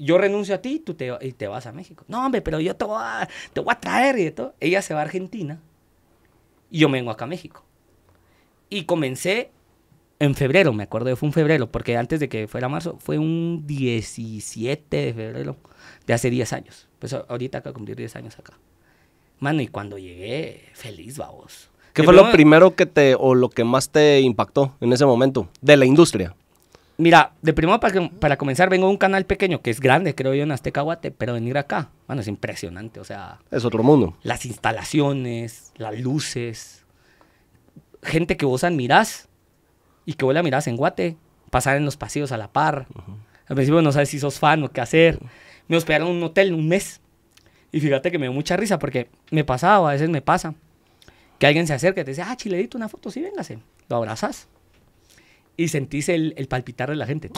Speaker 1: yo renuncio a ti tú te, y te vas a México. No, hombre, pero yo te voy a, te a traer y de todo. Ella se va a Argentina y yo me vengo acá a México. Y comencé en febrero, me acuerdo, fue un febrero, porque antes de que fuera marzo, fue un 17 de febrero de hace 10 años. Pues ahorita acá cumplir 10 años acá. Mano, y cuando llegué, feliz, vamos. ¿Qué fue lo primero
Speaker 2: que te, o lo que más te impactó en ese momento de la industria?
Speaker 1: Mira, de primero para, para comenzar, vengo de un canal pequeño que es grande, creo yo, en Azteca Guate, pero venir acá, bueno, es impresionante, o sea.
Speaker 2: Es otro mundo.
Speaker 1: Las instalaciones, las luces, gente que vos admirás y que vos la mirás en Guate, pasar en los pasillos a la par. Al principio no sabes si sos fan o qué hacer. Me hospedaron en un hotel un mes y fíjate que me dio mucha risa porque me pasaba, a veces me pasa, que alguien se acerca y te dice, ah, chiledito, una foto, sí, véngase. Lo abrazas y sentís el, el, palpitar de la gente,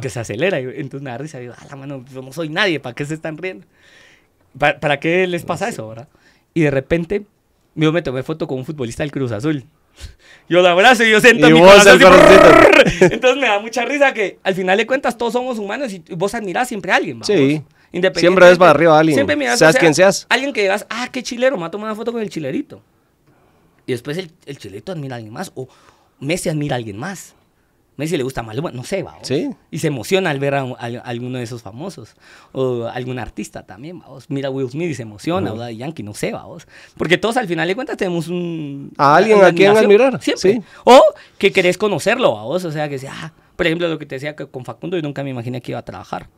Speaker 1: que se acelera. entonces me da risa, ah, la mano, yo no soy nadie, ¿para qué se están riendo? ¿Para, qué les pasa eso, verdad? Y de repente, yo me tomé foto con un futbolista del Cruz Azul. Yo lo abrazo y yo siento mi corazón Entonces me da mucha risa que al final de cuentas todos somos humanos y vos admirás siempre a alguien, Sí. siempre ves para arriba a alguien. seas quien seas. Alguien que digas, ah, qué chilero, me ha tomado una foto con el chilerito. Y después el, el chilerito admira a alguien más. O Messi admira a alguien más. Messi le gusta Maluma, no sé, va ¿Sí? Y se emociona al ver a, alguno de esos famosos. O algún artista también, vamos. Mira Will Smith y se emociona, o -huh. Yankee, no sé, Porque todos al final de cuentas tenemos un... A alguien a quien admirar. Siempre. Sí. O que querés conocerlo, vamos. O sea, que sea, ah, por ejemplo, lo que te decía con Facundo, yo nunca me imaginé que iba a trabajar.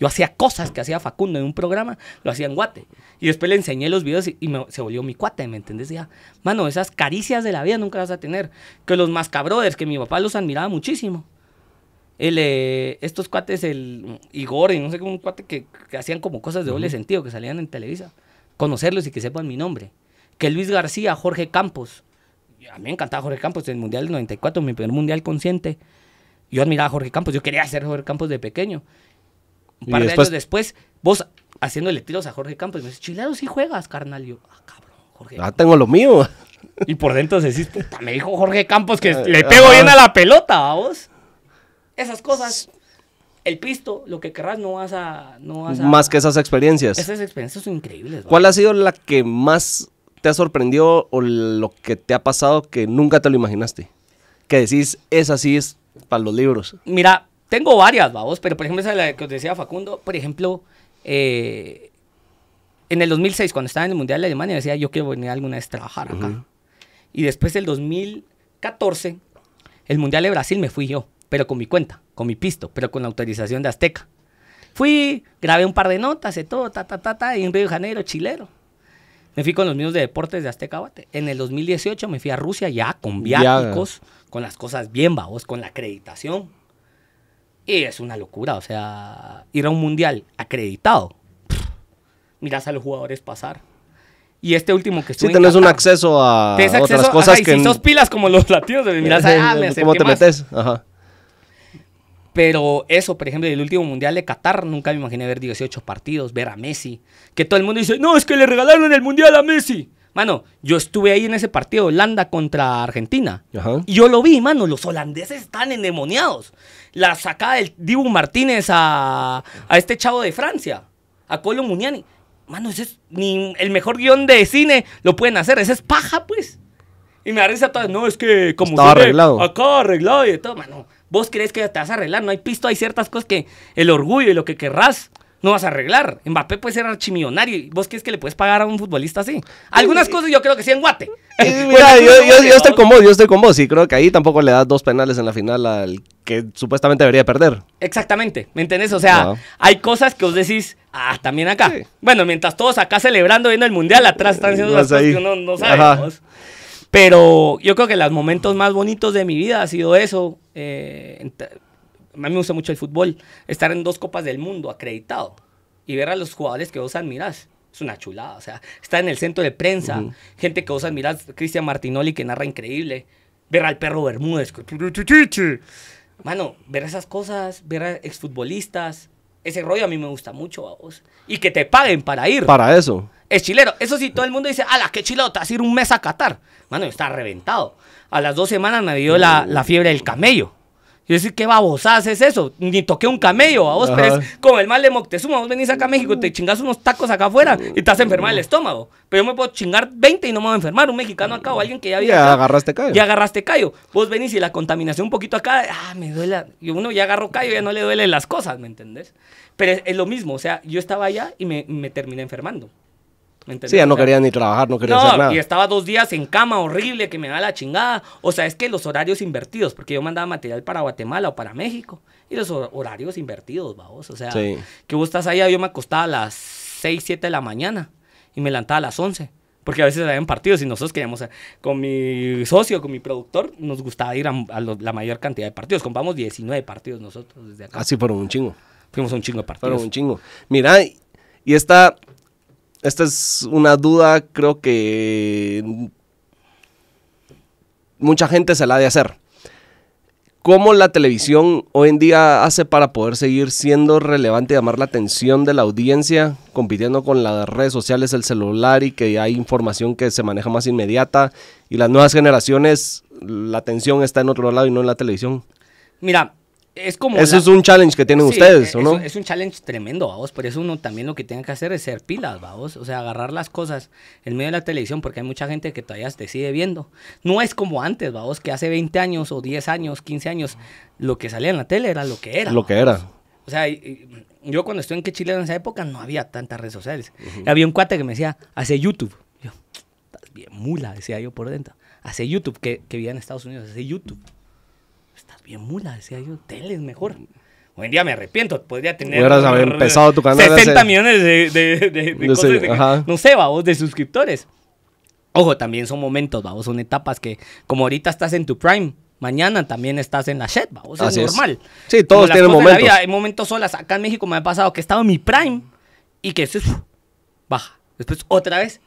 Speaker 1: Yo hacía cosas que hacía Facundo en un programa, lo hacía en Guate. Y después le enseñé los videos y, se volvió mi cuate, ¿me entendés? Ya, mano, esas caricias de la vida nunca las vas a tener. Que los mascabrothers, que mi papá los admiraba muchísimo. Eh, estos cuates, el Igor, y no sé cómo, un cuate que, hacían como cosas de doble sentido, que salían en Televisa. Conocerlos y que sepan mi nombre. Que Luis García, Jorge Campos. A mí me encantaba Jorge Campos en el Mundial del 94, mi primer Mundial consciente. Yo admiraba a Jorge Campos, yo quería ser Jorge Campos de pequeño un par de después... años después, vos haciéndole tiros a Jorge Campos, me dices, Chilero, sí juegas, carnal. yo, ah, cabrón,
Speaker 2: Jorge. Ah, tengo lo mío. Y por dentro decís, puta, me dijo Jorge Campos que le pego bien a la
Speaker 1: pelota, vos Esas cosas, el pisto, lo que querrás, no vas a... Más que esas experiencias. Esas experiencias son increíbles.
Speaker 2: ¿Cuál ha sido la que más te ha sorprendido o lo que te ha pasado que nunca te lo imaginaste? Que decís, es así es para los libros.
Speaker 1: Mira, tengo varias, babos, pero por ejemplo esa la que os decía Facundo, por ejemplo, eh, en el 2006, cuando estaba en el Mundial de Alemania, decía yo quiero venir alguna vez a trabajar acá. Y después del 2014, el Mundial de Brasil me fui yo, pero con mi cuenta, con mi pisto, pero con la autorización de Azteca. Fui, grabé un par de notas, de todo, ta, ta, ta, ta, en Río de Janeiro, chilero. Me fui con los míos de deportes de Azteca Bate. En el 2018 me fui a Rusia ya con viáticos, con las cosas bien, babos, con la acreditación. Y es una locura, o sea, ir a un mundial acreditado. mirás miras a los jugadores pasar. Y este último que estuvo. Sí, tenés un acceso a otras cosas que. Y si sos pilas como los latinos, mirás a, ah, ¿Cómo te metes? Ajá. Pero eso, por ejemplo, el último mundial de Qatar, nunca me imaginé ver 18 partidos, ver a Messi. Que todo el mundo dice, no, es que le regalaron el mundial a Messi. Mano, yo estuve ahí en ese partido Holanda contra Argentina. Y yo lo vi, mano. Los holandeses están endemoniados. La sacada del Dibu Martínez a, este chavo de Francia, a Colo Muniani. Mano, ese es ni el mejor guión de cine lo pueden hacer. Ese es paja, pues. Y me arriesga todo. No, es que como. Estaba arreglado. Acá arreglado y todo, mano. Vos crees que te vas a arreglar. No hay pisto, hay ciertas cosas que el orgullo y lo que querrás no vas a arreglar. Mbappé puede ser archimillonario. ¿Vos qué es que le puedes pagar a un futbolista así? Algunas cosas yo creo que sí en Guate. Eh, yo, estoy con
Speaker 2: vos, yo estoy con vos. Y creo que ahí tampoco le das dos penales en la final al que supuestamente debería perder.
Speaker 1: Exactamente, ¿me entendés? O sea, ah. hay cosas que os decís, ah, también acá. Bueno, mientras todos acá celebrando viendo el Mundial, atrás están haciendo las cosas que uno no sabe. Pero yo creo que los momentos más bonitos de mi vida ha sido eso. Eh, a mí me gusta mucho el fútbol, estar en dos copas del mundo acreditado y ver a los jugadores que vos admirás. Es una chulada, o sea, estar en el centro de prensa, gente que vos admirás, Cristian Martinoli que narra increíble, ver al perro Bermúdez. Mano, ver esas cosas, ver a exfutbolistas, ese rollo a mí me gusta mucho, vos Y que te paguen para ir. Para eso. Es chilero. Eso sí, todo el mundo dice, ala, qué chilota, ir un mes a Qatar. Mano, está reventado. A las dos semanas me dio la uh. fiebre del camello. Y decir, ¿qué babosadas es eso? Ni toqué un camello, a vos, pero es como el mal de Moctezuma. Vos venís acá a México, te chingas unos tacos acá afuera y estás enferma enfermado el estómago. Pero yo me puedo chingar 20 y no me voy a enfermar. Un mexicano acá o mm. alguien que ya había. Ya agarraste callo. Ya agarraste callo. Vos venís y la contaminación un poquito acá, ah, me duele. Y uno ya agarró callo, ya no le duelen las cosas, ¿me entendés? Pero es, lo mismo, o sea, yo estaba allá y me terminé enfermando. Sí, ya no quería ni
Speaker 2: trabajar, no quería hacer nada. Y
Speaker 1: estaba dos días en cama horrible, que me da la chingada. O sea, es que los horarios invertidos, porque yo mandaba material para Guatemala o para México, y los horarios invertidos, vamos. O sea, que vos estás allá, yo me acostaba a las 6, 7 de la mañana y me levantaba a las 11. Porque a veces habían partidos y nosotros queríamos, eh, con mi socio, con mi productor, nos gustaba ir a, la mayor cantidad de partidos. Compramos 19 partidos nosotros desde
Speaker 2: acá. Así ah, fueron un chingo. Fuimos a un chingo de partidos. Fueron un chingo. Mira, y esta esta es una duda, creo que mucha gente se la ha de hacer. ¿Cómo la televisión hoy en día hace para poder seguir siendo relevante y llamar la atención de la audiencia, compitiendo con las redes sociales, el celular y que hay información que se maneja más inmediata y las nuevas generaciones, la atención está en otro lado y no en la televisión?
Speaker 1: Mira, es como. Eso es un challenge que tienen ustedes, e, ¿o no? Es un challenge tremendo, vamos. Por eso uno también lo que tiene que hacer es ser pilas, vamos. O sea, agarrar las cosas en medio de la televisión, porque hay mucha gente que todavía te sigue viendo. No es como antes, vamos, que hace 20 años o 10 años, 15 años, lo que salía en la tele era lo que era. Lo que era. O sea, yo cuando estuve en que Chile en esa época no había tantas redes sociales. Había un cuate que me decía, hace YouTube. Yo, estás bien mula, decía yo por dentro. Hace YouTube, que, que vivía en Estados Unidos, hace YouTube bien mula, decía yo, hoteles, mejor. Hoy en día me arrepiento, podría tener Hubieras empezado tu canal 60 millones de, de, no sé, de suscriptores. Ojo, también son momentos, vamos, son etapas que, como ahorita estás en tu prime, mañana también estás en la shed, vamos, es normal. Sí, todos tienen momentos. hay momentos solas, acá en México me ha pasado que he estado en mi prime y que es,
Speaker 2: baja, después
Speaker 1: otra vez,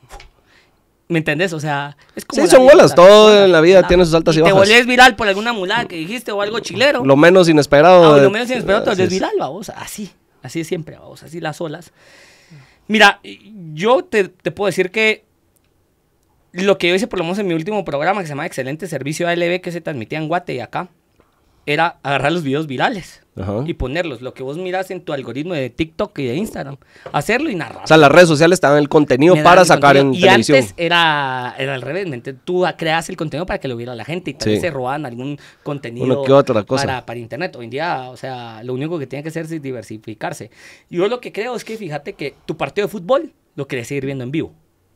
Speaker 1: ¿Me entendés? O sea,
Speaker 2: es como. Sí, son bolas. todo en la vida tiene sus altas y, bajas. Te volvés viral
Speaker 1: por alguna mulada que dijiste o algo chilero. Lo
Speaker 2: menos inesperado. Ah, lo menos inesperado te volvés viral,
Speaker 1: vamos. Así. Así es siempre, vamos. Así las olas. Mira, yo te, te, puedo decir que lo que yo hice, por lo menos en mi último programa, que se llama Excelente Servicio ALB, que se transmitía en Guate y acá, era agarrar los videos virales y ponerlos, lo que vos miras en tu algoritmo de TikTok y de Instagram, hacerlo y narrar. O sea,
Speaker 2: las redes sociales estaban el contenido para sacar en y Antes
Speaker 1: era, al revés, tú creas el contenido para que lo viera la gente y tal vez se roban algún contenido Para, internet. Hoy en día, o sea, lo único que tiene que hacer es diversificarse. Yo lo que creo es que fíjate que tu partido de fútbol lo querés seguir viendo en vivo,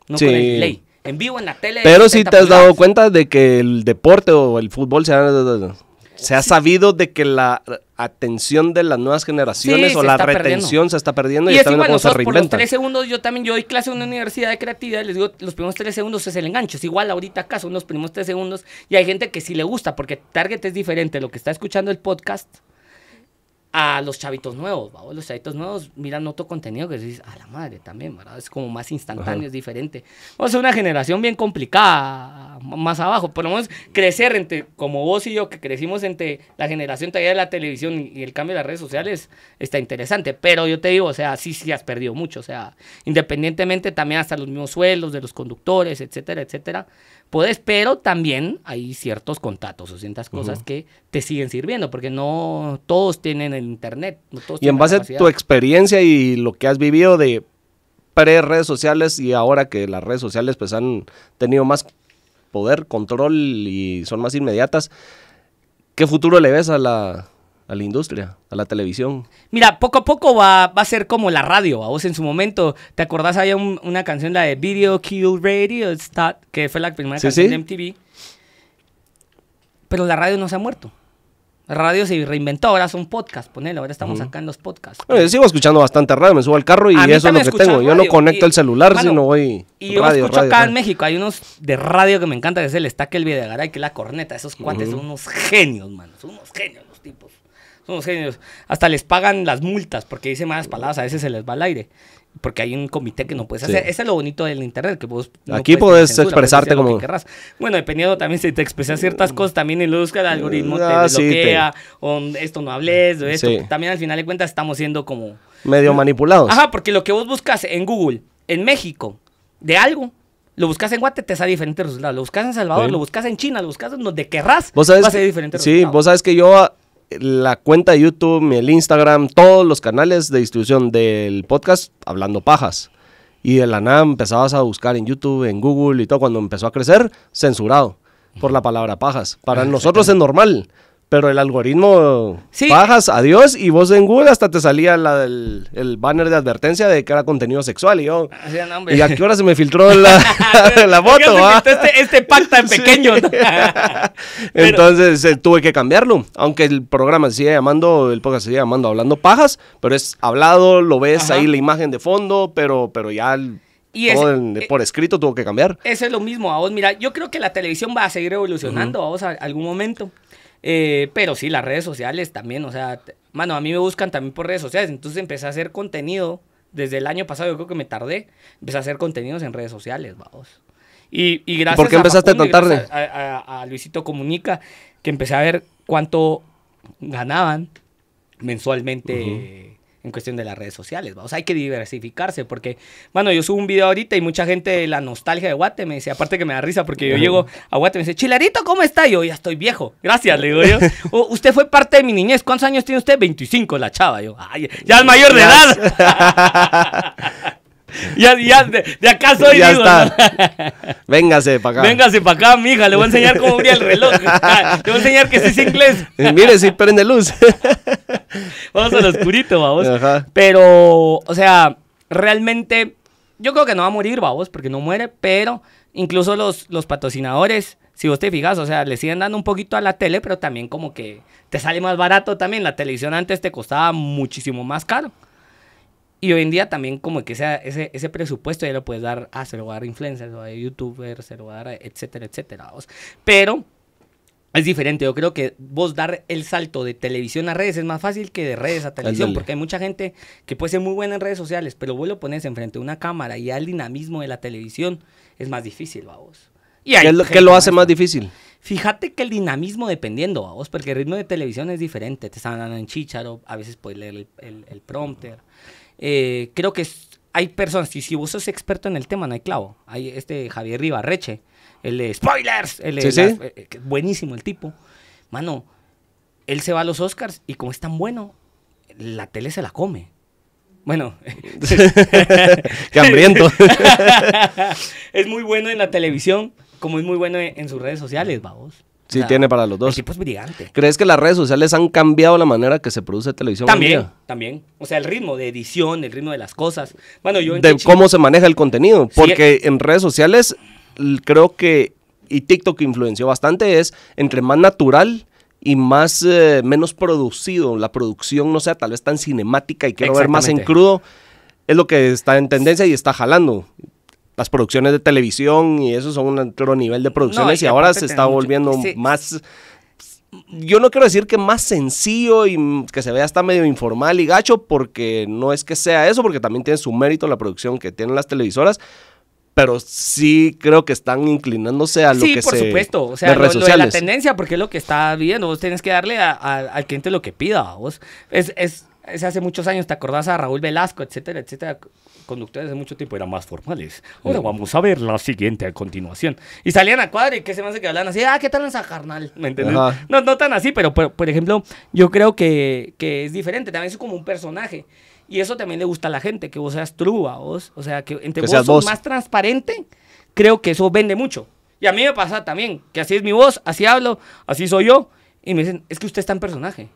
Speaker 1: no con el play. En vivo en la tele. Pero si te has dado
Speaker 2: cuenta de que el deporte o el fútbol se han se ha sabido de que la atención de las nuevas generaciones o la retención se está perdiendo y, está viendo cómo Por los tres
Speaker 1: segundos, yo también, yo doy clase en una universidad de creatividad y les digo, los primeros tres segundos es el enganche. Es igual ahorita acá son los primeros tres segundos y hay gente que sí le gusta porque Target es diferente. Lo que está escuchando el podcast a los chavitos nuevos, los chavitos nuevos miran otro contenido que dices, a la madre también, es como más instantáneo, es diferente. o sea una generación bien complicada, más abajo, por lo menos crecer entre, como vos y yo, que crecimos entre la generación todavía de la televisión y el cambio de las redes sociales, está interesante, pero yo te digo, o sea, sí, sí has perdido mucho, o sea, independientemente también hasta los mismos sueldos de los conductores, etcétera, etcétera, Puedes, pero también hay ciertos contactos o ciertas cosas que te siguen sirviendo, porque no todos tienen el Internet. y en base a tu
Speaker 2: experiencia y lo que has vivido de pre-redes sociales y ahora que las redes sociales pues han tenido más poder, control y son más inmediatas, ¿qué futuro le ves a la a la industria, a la televisión.
Speaker 1: Mira, poco a poco va, a ser como la radio. A vos en su momento, ¿te acordás? Había una canción, la de Video Kill Radio, que fue la primera canción de MTV. Pero la radio no se ha muerto. La radio se reinventó, ahora son podcasts, Ponele, ahora estamos acá en los podcasts.
Speaker 2: yo sigo escuchando bastante radio, me subo al carro y eso es lo que tengo. Yo no conecto el celular, sino voy. Y radio, yo escucho acá en México,
Speaker 1: hay unos de radio que me encanta, que es el Stack, el Videgaray, que la corneta. Esos cuates son unos genios, mano, son unos genios los tipos. Son genios. Hasta les pagan las multas porque dicen malas palabras, a veces se les va al aire. Porque hay un comité que no puedes hacer. Ese es lo bonito del internet, que vos... Aquí puedes, expresarte como... bueno, dependiendo también si te expresas ciertas cosas, también y el, el algoritmo ah, te bloquea, o esto no hables, o esto. También al final de cuentas estamos siendo
Speaker 2: como... Medio manipulados. Ajá,
Speaker 1: porque lo que vos buscas en Google, en México, de algo, lo buscas en Guatemala te sale diferente resultado. Lo buscas en Salvador, lo buscas en China, lo buscas donde querrás. ¿Vos
Speaker 2: diferente Sí, vos sabes que yo la cuenta de YouTube, el Instagram, todos los canales de distribución del podcast hablando pajas. Y de la nada empezabas a buscar en YouTube, en Google y todo. Cuando empezó a crecer, censurado por la palabra pajas. Para ah, nosotros es normal pero el algoritmo Pajas, bajas, adiós, y vos en Google hasta te salía la el banner de advertencia de que era contenido sexual, y yo, ah, ¿y a qué hora se me filtró la, ah, foto? Ah?
Speaker 1: Este, este en este pequeño.
Speaker 2: Entonces eh, tuve que cambiarlo, aunque el programa se sigue llamando, el podcast se sigue llamando Hablando Pajas, pero es hablado, lo ves ahí la imagen de fondo, pero, pero ya...
Speaker 1: Eh,
Speaker 2: por escrito tuvo que cambiar.
Speaker 1: Eso es lo mismo, a Mira, yo creo que la televisión va a seguir evolucionando, a algún momento. Eh, pero sí, las redes sociales también, o sea, mano, a mí me buscan también por redes sociales, entonces empecé a hacer contenido desde el año pasado, yo creo que me tardé, empecé a hacer contenidos en redes sociales, vamos. Y, y gracias ¿Por empezaste a tan tarde? A, Luisito Comunica, que empecé a ver cuánto ganaban mensualmente en cuestión de las redes sociales. vamos, hay que diversificarse porque, bueno, yo subo un video ahorita y mucha gente de la nostalgia de Guate me dice, aparte que me da risa porque yo llego a Guate y me dice, Chilarito, ¿cómo está? Yo ya estoy viejo. Gracias, le digo yo. usted fue parte de mi niñez. ¿Cuántos años tiene usted? 25, la chava. Yo, ay, ya es mayor de
Speaker 2: edad. ya,
Speaker 1: ya, de, de acá soy. Ya
Speaker 2: Véngase para acá.
Speaker 1: Véngase para acá, mija. Le voy a enseñar cómo abrir el
Speaker 2: reloj. Ah, le
Speaker 1: voy a enseñar que sí es inglés. Mire, sí
Speaker 2: prende luz.
Speaker 1: Vamos al oscurito, vamos. Pero, o sea, realmente, yo creo que no va a morir, vamos, porque no muere, pero incluso los, los patrocinadores si vos te fijas, o sea, le siguen dando un poquito a la tele, pero también como que te sale más barato también. La televisión antes te costaba muchísimo más caro. Y hoy en día también como que sea, ese, ese presupuesto ya lo puedes dar, a dar influencers, o a etcétera, etcétera. ¿vos? Pero es diferente, yo creo que vos dar el salto de televisión a redes es más fácil que de redes a televisión, porque hay mucha gente que puede ser muy buena en redes sociales, pero vos lo pones enfrente de una cámara y al dinamismo de la televisión es más difícil, vamos. Y ¿Qué, lo, lo hace más, difícil? Fíjate que el dinamismo dependiendo, vos porque el ritmo de televisión es diferente, te están dando en chicharo, a veces puedes leer el, el prompter. Eh, creo que hay personas, y si vos sos experto en el tema, no hay clavo. Hay este Javier Ribarreche, el de spoilers, el eh, eh, buenísimo el tipo. Mano, él se va a los Oscars y como es tan bueno, la tele se la come.
Speaker 2: Bueno, qué hambriento.
Speaker 1: es muy bueno en la televisión, como es muy bueno en, en sus redes sociales, vamos.
Speaker 2: Sí, tiene para los dos. El pues es brillante. ¿Crees que las redes sociales han cambiado la manera que se produce televisión? También,
Speaker 1: también. O sea, el ritmo de edición, el ritmo de las cosas. Bueno, yo. De cómo se
Speaker 2: maneja el contenido. Porque eh. en redes sociales creo que. Y TikTok influenció bastante. Es entre más natural y más eh, menos producido, la producción no sea tal vez tan cinemática y quiero ver más en crudo, es lo que está en tendencia y está jalando las producciones de televisión y eso son un otro nivel de producciones y ahora se está volviendo más yo no quiero decir que más sencillo y que se vea hasta medio informal y gacho, porque no es que sea eso, porque también tiene su mérito la producción que tienen las televisoras, pero sí creo que están inclinándose a lo que se... Sí, por supuesto, o sea, lo, de la
Speaker 1: tendencia, porque es lo que está viendo, vos tenés que darle al cliente lo que pida, vos. es hace muchos años, ¿te acordás a Raúl Velasco, etcétera, etcétera? Conductores de mucho tiempo eran más formales. Ahora mm. vamos a ver la siguiente a continuación. Y salían a cuadro y que se me hace que hablan así, ah, ¿qué tal esa carnal? ¿Me entiendes? No, no tan así, pero por, ejemplo, yo creo que, es diferente. También es como un personaje. Y eso también le gusta a la gente, que vos seas truba, vos. O sea, que entre vos sos más transparente, creo que eso vende mucho. Y a mí me pasa también, que así es mi voz, así hablo, así soy yo. Y me dicen, es que usted está en personaje.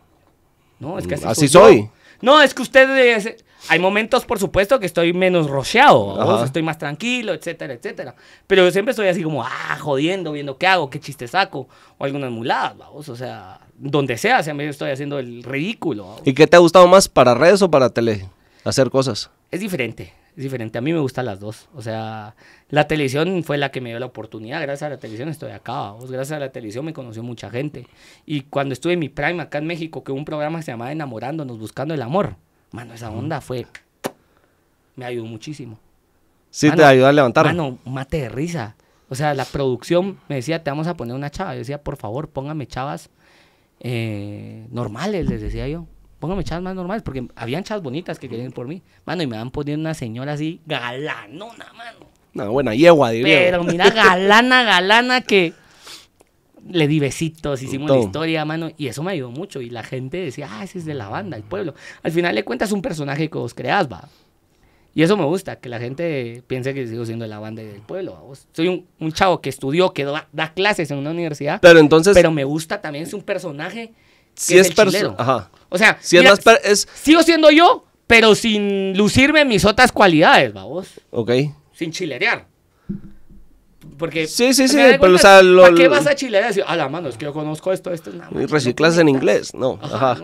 Speaker 1: No, es que así, mm, soy. No, es que ustedes... Hay momentos, por supuesto, que estoy menos rocheado, estoy más tranquilo, etcétera, etcétera. Pero yo siempre estoy así como, ah, jodiendo, viendo qué hago, qué chiste saco, o algunas muladas, vamos, o sea, donde sea, siempre estoy haciendo el ridículo.
Speaker 2: ¿Y qué te ha gustado más, para redes o para tele, hacer cosas?
Speaker 1: Es diferente es diferente. A mí me gustan las dos. O sea, la televisión fue la que me dio la oportunidad. Gracias a la televisión estoy acá. Gracias a la televisión me conoció mucha gente. Y cuando estuve en mi prime acá en México, que un programa se llamaba Enamorándonos, Buscando el Amor. Mano, esa onda fue... Me ayudó muchísimo.
Speaker 2: Sí, te ayudó a levantar. Mano,
Speaker 1: mate de risa. O sea, la producción me decía, te vamos a poner una chava. Yo decía, por favor, póngame chavas eh, normales, les decía yo póngame chavas más normales, porque habían chavas bonitas que querían por mí, mano, y me van poniendo una señora así galanona, mano. Una no,
Speaker 2: buena yegua, diría. Pero mira, galana,
Speaker 1: galana que le di besitos, hicimos la historia, mano, y eso me ayudó mucho. Y la gente decía, ah, ese es de la banda, el pueblo. Al final le cuentas un personaje que vos creas, va. Y eso me gusta, que la gente piense que sigo siendo de la banda del pueblo. Soy un, chavo que estudió, que da, clases en una universidad. Pero entonces. Pero me gusta también, es un personaje. Que si es, es Ajá. O sea, sigo siendo yo, pero sin lucirme mis otras cualidades, vamos. Ok. Sin chilerear. Porque. Sí, sí, sí. ¿Para qué vas a chilerear? a la mano, es que yo conozco esto, esto. Nada
Speaker 2: más, reciclas en inglés, no. Ajá.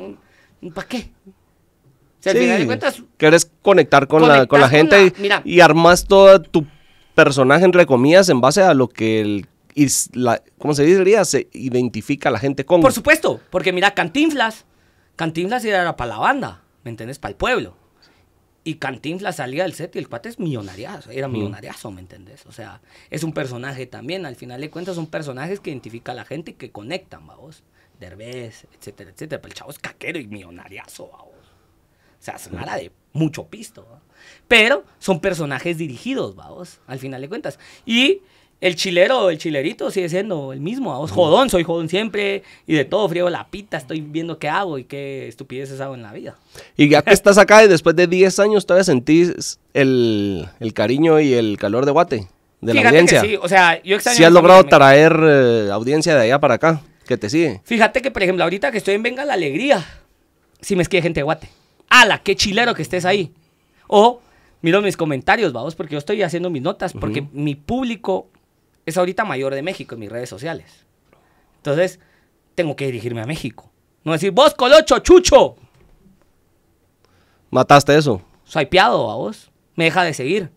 Speaker 1: ¿Para qué? O sí, al final
Speaker 2: Quieres conectar con, la, gente y, armas todo tu personaje, entre comillas, en base a lo que el ¿cómo se diría? Se identifica la gente con. Por
Speaker 1: supuesto, porque mira, Cantinflas Cantinflas era para la banda, ¿me entiendes? Para el pueblo. Y Cantinflas salía del set y el cuate es millonariazo, era millonariazo, ¿me entendés? O sea, es un personaje también, al final de cuentas son personajes que identifica a la gente y que conectan, vamos. Derbez, etcétera, etcétera. Pero el chavo es caquero y millonariazo, vamos. O sea, es nada de mucho pisto. Pero son personajes dirigidos, vamos, al final de cuentas. Y el chilero, el chilerito sigue siendo el mismo. Jodón, soy jodón siempre y de todo frío la pita. Estoy viendo qué hago y qué estupideces hago en la vida.
Speaker 2: Y ya que estás acá y después de 10 años, ¿todavía sentís el, cariño y el calor de Guate? De la audiencia. Que sí, o
Speaker 1: sea, yo extraño. Si has logrado traer
Speaker 2: eh, audiencia de allá para acá, que te sigue.
Speaker 1: Fíjate que, por ejemplo, ahorita que estoy en Venga la Alegría, si me escribe gente de Guate. ¡Hala! ¡Qué chilero que estés ahí! O miro mis comentarios, vamos, porque yo estoy haciendo mis notas, porque mi público es ahorita mayor de México en mis redes sociales. Entonces, tengo que dirigirme a México. No decir, vos, Colocho, Chucho.
Speaker 2: ¿Mataste eso?
Speaker 1: Soy piado a vos. Me deja de seguir.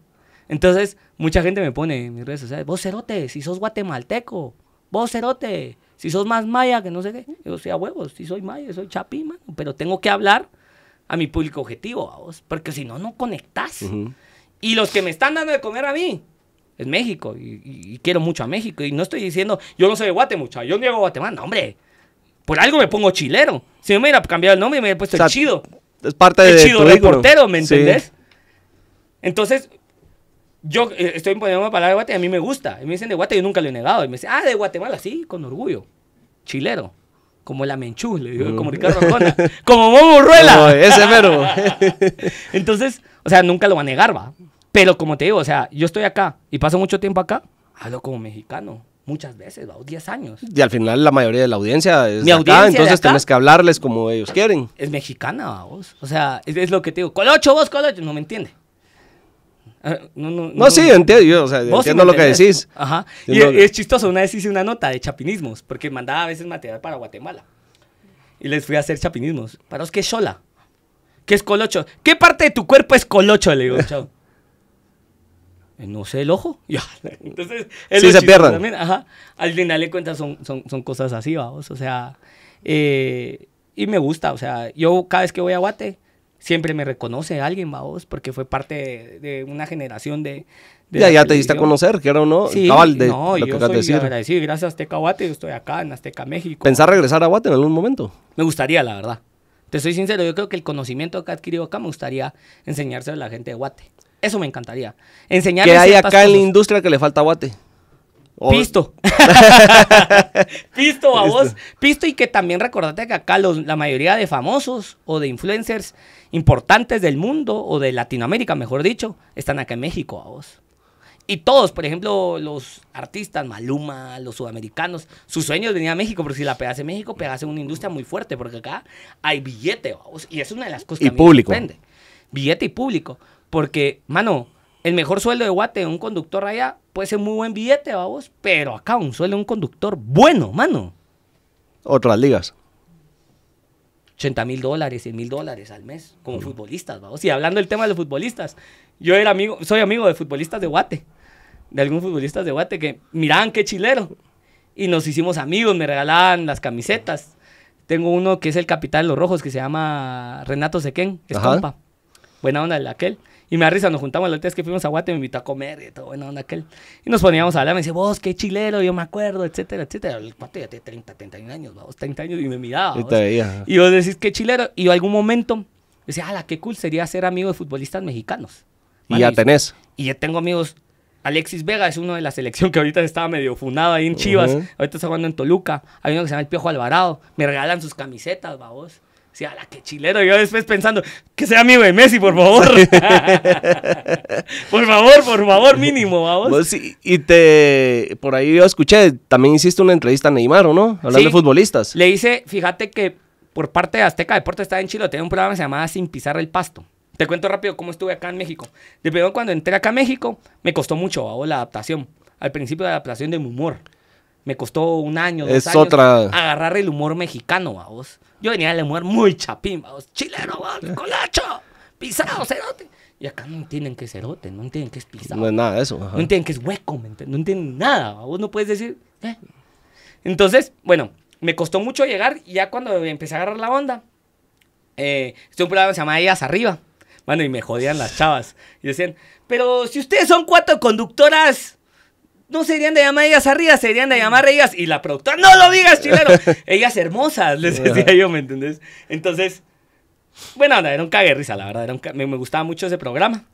Speaker 1: Entonces, mucha gente me pone en mis redes sociales, vos cerote, si sos guatemalteco, vos cerote, si sos más maya que no sé qué. Yo sea huevos, si soy maya, soy chapi, mano, pero tengo que hablar a mi público objetivo, a vos, porque si no, no conectás. Y los que me están dando de comer a mí, es México y, quiero mucho a México. Y no estoy diciendo, yo no soy de Guatemala yo no llego a Guatemala, no, hombre. Por algo me pongo chilero. Si no me hubiera cambiado el nombre, me hubiera puesto el chido.
Speaker 2: Es parte el de chido reportero, ¿me entendés?
Speaker 1: Entonces, yo eh, estoy poniendo una palabra de Guate y a mí me gusta. me dicen de Guate, yo nunca lo he negado. Y me dicen, ah, de Guatemala, sí, con orgullo. Chilero. Como la Menchú,
Speaker 2: le como mm. Ricardo Arjona. como Momo Ruela. ese mero.
Speaker 1: Entonces, o sea, nunca lo va a negar, va. Pero como te digo, o sea, yo estoy acá y paso mucho tiempo acá, hablo como mexicano. Muchas veces, 10 años.
Speaker 2: Y al final la mayoría de la audiencia es Mi entonces tienes que hablarles como ellos quieren. Es mexicana, vos.
Speaker 1: O sea, es, lo que te digo. Colocho, vos, colocho. No me entiende. Ah, no, no, no, sí, entiendo, yo, o sea, entiendo lo que decís. Ajá. Y es, chistoso, una vez hice una nota de chapinismos, porque mandaba a veces material para Guatemala. Y les fui a hacer chapinismos. ¿Para vos qué es sola? ¿Qué es colocho? ¿Qué parte de tu cuerpo es colocho? Le digo, chao. Eh, no sé, el ojo. Entonces, sí, se pierden. ajá. Al final de cuentas son, son, son cosas así, vamos. O sea, eh, y me gusta. O sea, yo cada vez que voy a Guate, siempre me reconoce alguien, vamos, porque fue parte de, una generación de... ya, ya te diste a conocer, quiero o no, sí, de lo yo que decir. gracias a Azteca Guate, yo estoy acá en Azteca, México.
Speaker 2: ¿Pensar regresar a Guate en algún momento?
Speaker 1: Me gustaría, la verdad. Te soy sincero, yo creo que el conocimiento que he adquirido acá me gustaría enseñárselo a la gente de Guate. Eso me encantaría. Enseñarles. ¿Qué hay acá en la
Speaker 2: industria que le falta guate? Pisto. Pisto, a vos.
Speaker 1: Pisto y que también recordate que acá la mayoría de famosos o de influencers importantes del mundo o de Latinoamérica, mejor dicho, están acá en México, a vos. Y todos, por ejemplo, los artistas, Maluma, los sudamericanos, sus sueños venían a México, pero si la pegase en México, pegase en una industria muy fuerte, porque acá hay billete, vamos, y es una de las cosas que a público. billete y público. Porque, mano, el mejor sueldo de guate un conductor allá puede ser muy buen billete, vamos, pero acá un sueldo de un conductor
Speaker 2: bueno, mano. Otras ligas.
Speaker 1: 80 mil dólares, 100 mil dólares al mes como futbolistas, vamos. Y hablando del tema de los futbolistas, yo era amigo, soy amigo de futbolistas de guate, de algunos futbolistas de guate que miraban qué chilero. Y nos hicimos amigos, me regalaban las camisetas. Tengo uno que es el capitán de los rojos que se llama Renato Sequén, es compa. Buena onda de aquel. Y me da risa, nos juntamos la última vez que fuimos a Guate, me invitó a comer y todo, bueno, onda aquel. Y nos poníamos a hablar, me dice, vos, qué chilero, yo me acuerdo, etcétera, etcétera. El cuate ya tiene 30, 31 años, vos, 30 años, y me miraba. Y, vos decís, qué chilero. Y yo algún momento decía, ala, qué cool sería ser amigo de futbolistas mexicanos. y ya tenés. Y ya tengo amigos. Alexis Vega es uno de la selección que ahorita estaba medio funado ahí en Chivas. Ahorita está jugando en Toluca. Hay uno que se llama El Piojo Alvarado. Me regalan sus camisetas, babos. Sí, a la que chilero. Yo después pensando, que sea amigo de Messi, por
Speaker 2: favor. por favor, por favor, mínimo, vamos. Pues y, te, por ahí yo escuché, también hiciste una entrevista a Neymar, ¿o no? Hablando de futbolistas.
Speaker 1: Le hice, fíjate que por parte de Azteca Deporte estaba en Chile, tenía un programa que se llamaba Sin Pisar el Pasto. Te cuento rápido cómo estuve acá en México. De cuando entré acá a México, me costó mucho, ¿vamos? la adaptación. Al principio, la adaptación de mi humor. Me costó un año, dos años. Agarrar el humor mexicano, vamos yo venía de mujer muy chapín, vamos, chileno, colacho, pisado, cerote. Y acá no entienden que es cerote, no entienden que es pisado.
Speaker 2: No es nada de eso. No
Speaker 1: entienden que es hueco, No entienden nada. Vos no puedes decir. ¿eh? Entonces, bueno, me costó mucho llegar y ya cuando empecé a agarrar la onda, eh, este un programa que se llama Ellas Arriba. Bueno, y me jodían las chavas. Y decían, pero si ustedes son cuatro conductoras no serían de llamar ellas arriba, serían de llamar ellas. Y la productora, no lo digas, chileno. ellas hermosas, les decía yo, ¿me entendés? Entonces, bueno, era un cague la verdad. me, gustaba mucho ese programa.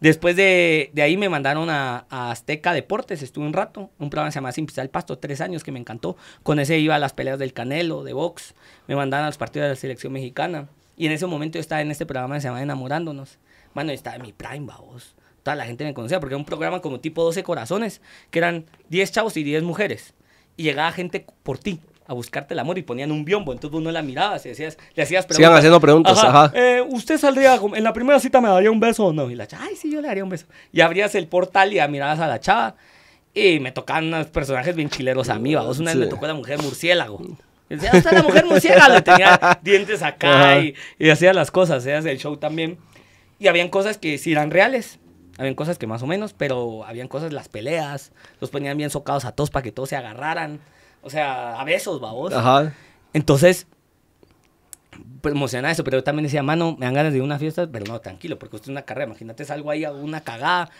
Speaker 1: Después de, ahí me mandaron a, Azteca Deportes, estuve un rato, un programa que se llamaba Sin Pasto, tres años que me encantó. Con ese iba a las peleas del Canelo, de box, me mandaron a los partidos de la selección mexicana. Y en ese momento yo estaba en este programa que se llama Enamorándonos. Bueno, estaba en mi prime, babos toda la gente me conocía, porque era un programa como tipo 12 corazones, que eran 10 chavos y 10 mujeres. Y llegaba gente por ti a buscarte el amor y ponían un biombo. Entonces uno la miraba, le hacías preguntas. Sigan haciendo preguntas, ajá. Eh, ¿Usted saldría, en la primera cita me daría un beso o no? Y la chava, ay, sí, yo le daría un beso. Y abrías el portal y mirabas a la chava. Y me tocaban unos personajes bien chileros a mí, mm, Una vez me tocó la mujer murciélago. decía, la mujer murciélago. Tenía dientes acá y, y hacía las cosas, hacía el show también. Y habían cosas que sí eran reales. Habían cosas que más o menos, pero habían cosas, las peleas, los ponían bien socados a todos para que todos se agarraran. O sea, a besos, babos. Ajá. Entonces, promociona pues, eso, pero yo también decía, mano, me dan ganas de una fiesta, pero no, tranquilo, porque usted es una carrera, imagínate, salgo ahí a una cagada,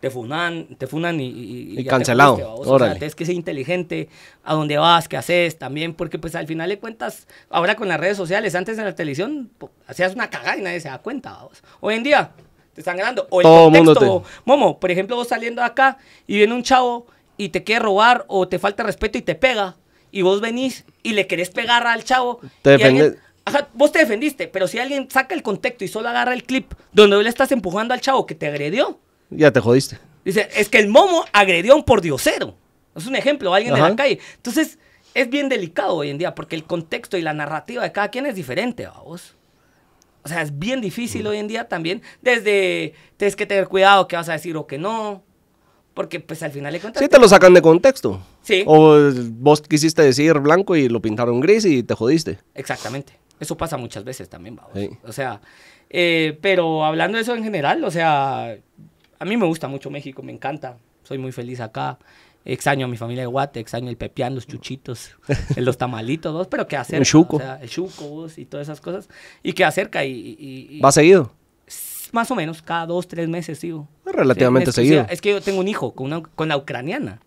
Speaker 1: te funan, te funan y... Y, y cancelado, te Es que es inteligente, a dónde vas, qué haces, también, porque pues al final le cuentas, ahora con las redes sociales, antes en la televisión, hacías una cagada y nadie se da cuenta, babos. Hoy en día, están ganando. O el contexto, Momo, por ejemplo, vos saliendo de acá y viene un chavo y te quiere robar o te falta respeto y te pega, y vos venís y le querés pegar al chavo. Te vos te defendiste, pero si alguien saca el contexto y solo agarra el clip donde le estás empujando al chavo que te agredió.
Speaker 2: Ya te jodiste.
Speaker 1: Dice, es que el momo agredió a un pordiosero. Es un ejemplo, alguien en de la calle. Entonces, es bien delicado hoy en día porque el contexto y la narrativa de cada quien es diferente, vos. O sea, es bien difícil hoy en día también. Desde tienes que tener cuidado que vas a decir o que no. Porque pues al final le cuentas... Sí, te lo
Speaker 2: sacan de contexto. Sí. O vos quisiste decir blanco y lo pintaron gris y te jodiste.
Speaker 1: Exactamente. Eso pasa muchas veces también, vamos. O sea, eh, pero hablando de eso en general, o sea, a mí me gusta mucho México, me encanta. Soy muy feliz acá. Exaño a mi familia de Guate, exaño el pepián, los chuchitos, los tamalitos, pero que acerca, El chuco. el chuco y todas esas cosas. Y que acerca. Y, ¿Va seguido? Más o menos, cada dos, tres meses sigo. Ah, relativamente seguido. es que yo tengo un hijo con, una, con la ucraniana.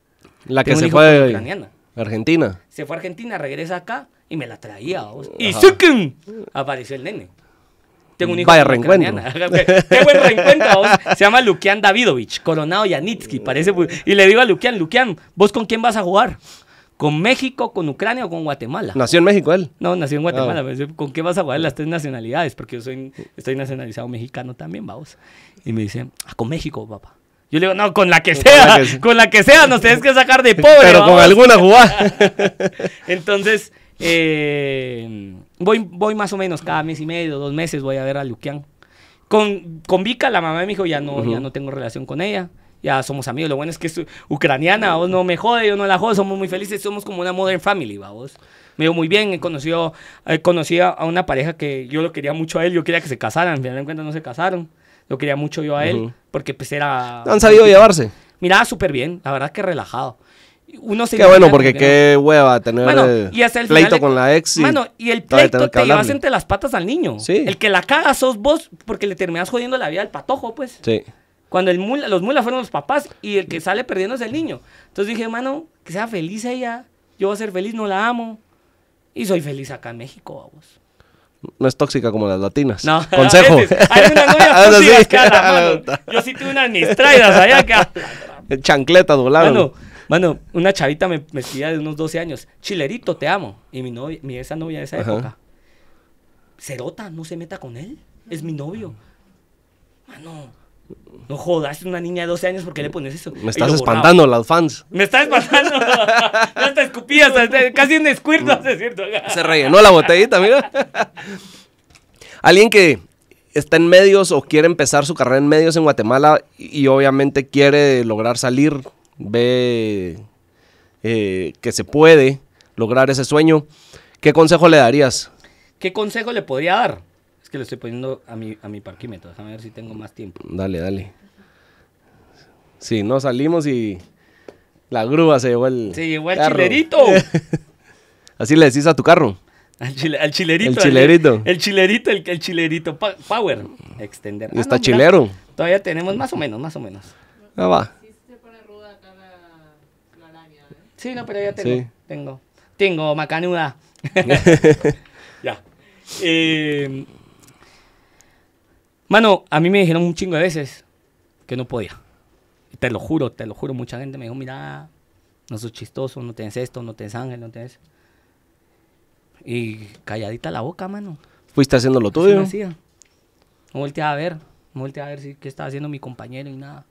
Speaker 2: La que se fue. a Argentina.
Speaker 1: Se fue a Argentina, regresa acá y me la traía. Y suken Apareció el nene. Tengo un hijo. Vaya reencuentro. Qué buen reencuentro. Se llama Lukian Davidovich, coronado Yanitsky, mm. parece. Y le digo a Lukian, Lukian, ¿vos con quién vas a jugar? ¿Con México, con Ucrania o con Guatemala? ¿Nació en
Speaker 2: México él? No, nació en Guatemala. Ah.
Speaker 1: Pues, ¿Con qué vas a jugar las tres nacionalidades? Porque yo soy, estoy nacionalizado mexicano también, vamos. Y me dice, ah, con México, papá. Yo le digo, no, con la que sea, con la que sea, nos tienes que sacar de pobre. Pero con alguna jugada. Entonces, eh, voy, voy más o menos cada mes y medio, dos meses voy a ver a Luquian. Con, con Vika, la mamá de mi hijo, ya no, ya no tengo relación con ella. Ya somos amigos. Lo bueno es que es ucraniana, vos no me jode, yo no la jodo, somos muy felices, somos como una modern family, vos. Me dio muy bien, he conocido, a una pareja que yo lo quería mucho a él, yo quería que se casaran, al final de cuentas no se casaron. Lo quería mucho yo a él, porque pues era... ¿Han sabido llevarse? Miraba súper bien, la verdad que relajado uno Qué bueno, porque qué
Speaker 2: hueva tener eh, y el pleito con la ex. Y mano, y el pleito te llevas entre las
Speaker 1: patas al niño. El que la caga sos vos porque le terminas jodiendo la vida al patojo, pues. Sí. Cuando el mula, los mulas fueron los papás y el que sale perdiendo es el niño. Entonces dije, mano, que sea feliz ella. Yo voy a ser feliz, no la amo. Y soy feliz acá en México,
Speaker 2: vos No es tóxica como las latinas. No, consejo. Hay Yo sí tuve unas mis allá acá. Chancleta doblada. Bueno,
Speaker 1: bueno, una chavita me, me de unos 12 años, chilerito, te amo. Y mi novia, mi esa novia de esa época, Cerota, no se meta con él, es mi novio. Mano, no jodas, una niña de 12 años, ¿por qué le pones eso? Me estás espantando, las fans. Me estás espantando. ya te escupías, casi un squirt, ¿no es cierto? Se rellenó la botellita,
Speaker 2: mira. Alguien que está en medios o quiere empezar su carrera en medios en Guatemala y obviamente quiere lograr salir ve eh, que se puede lograr ese sueño. ¿Qué consejo le darías?
Speaker 1: ¿Qué consejo le podría dar? Es que le estoy poniendo a mi, a mi parquímetro, déjame ver si tengo más tiempo.
Speaker 2: Dale, dale. Si no salimos y la grúa se llevó el. Se llevó el chilerito. Así le decís a tu carro.
Speaker 1: Al, chile, chilerito. El chilerito. El, chilerito, el, chilerito. power. Extender. Ah, Está chilero. todavía tenemos más o menos, más o menos. Ah, va. Sí, no, pero ya tengo. Tengo. Tengo, macanuda. ya. Em, mano, a mí me dijeron un chingo de veces que no podía. Te lo juro, te lo juro. Mucha gente me dijo, mira, no sos chistoso, no tenés esto, no tenés ángel, no tenés... Y calladita la boca, mano.
Speaker 2: Fuiste haciendo lo hacía.
Speaker 1: Me volteaba a ver, Me volteaba a ver si, qué estaba haciendo mi compañero y nada.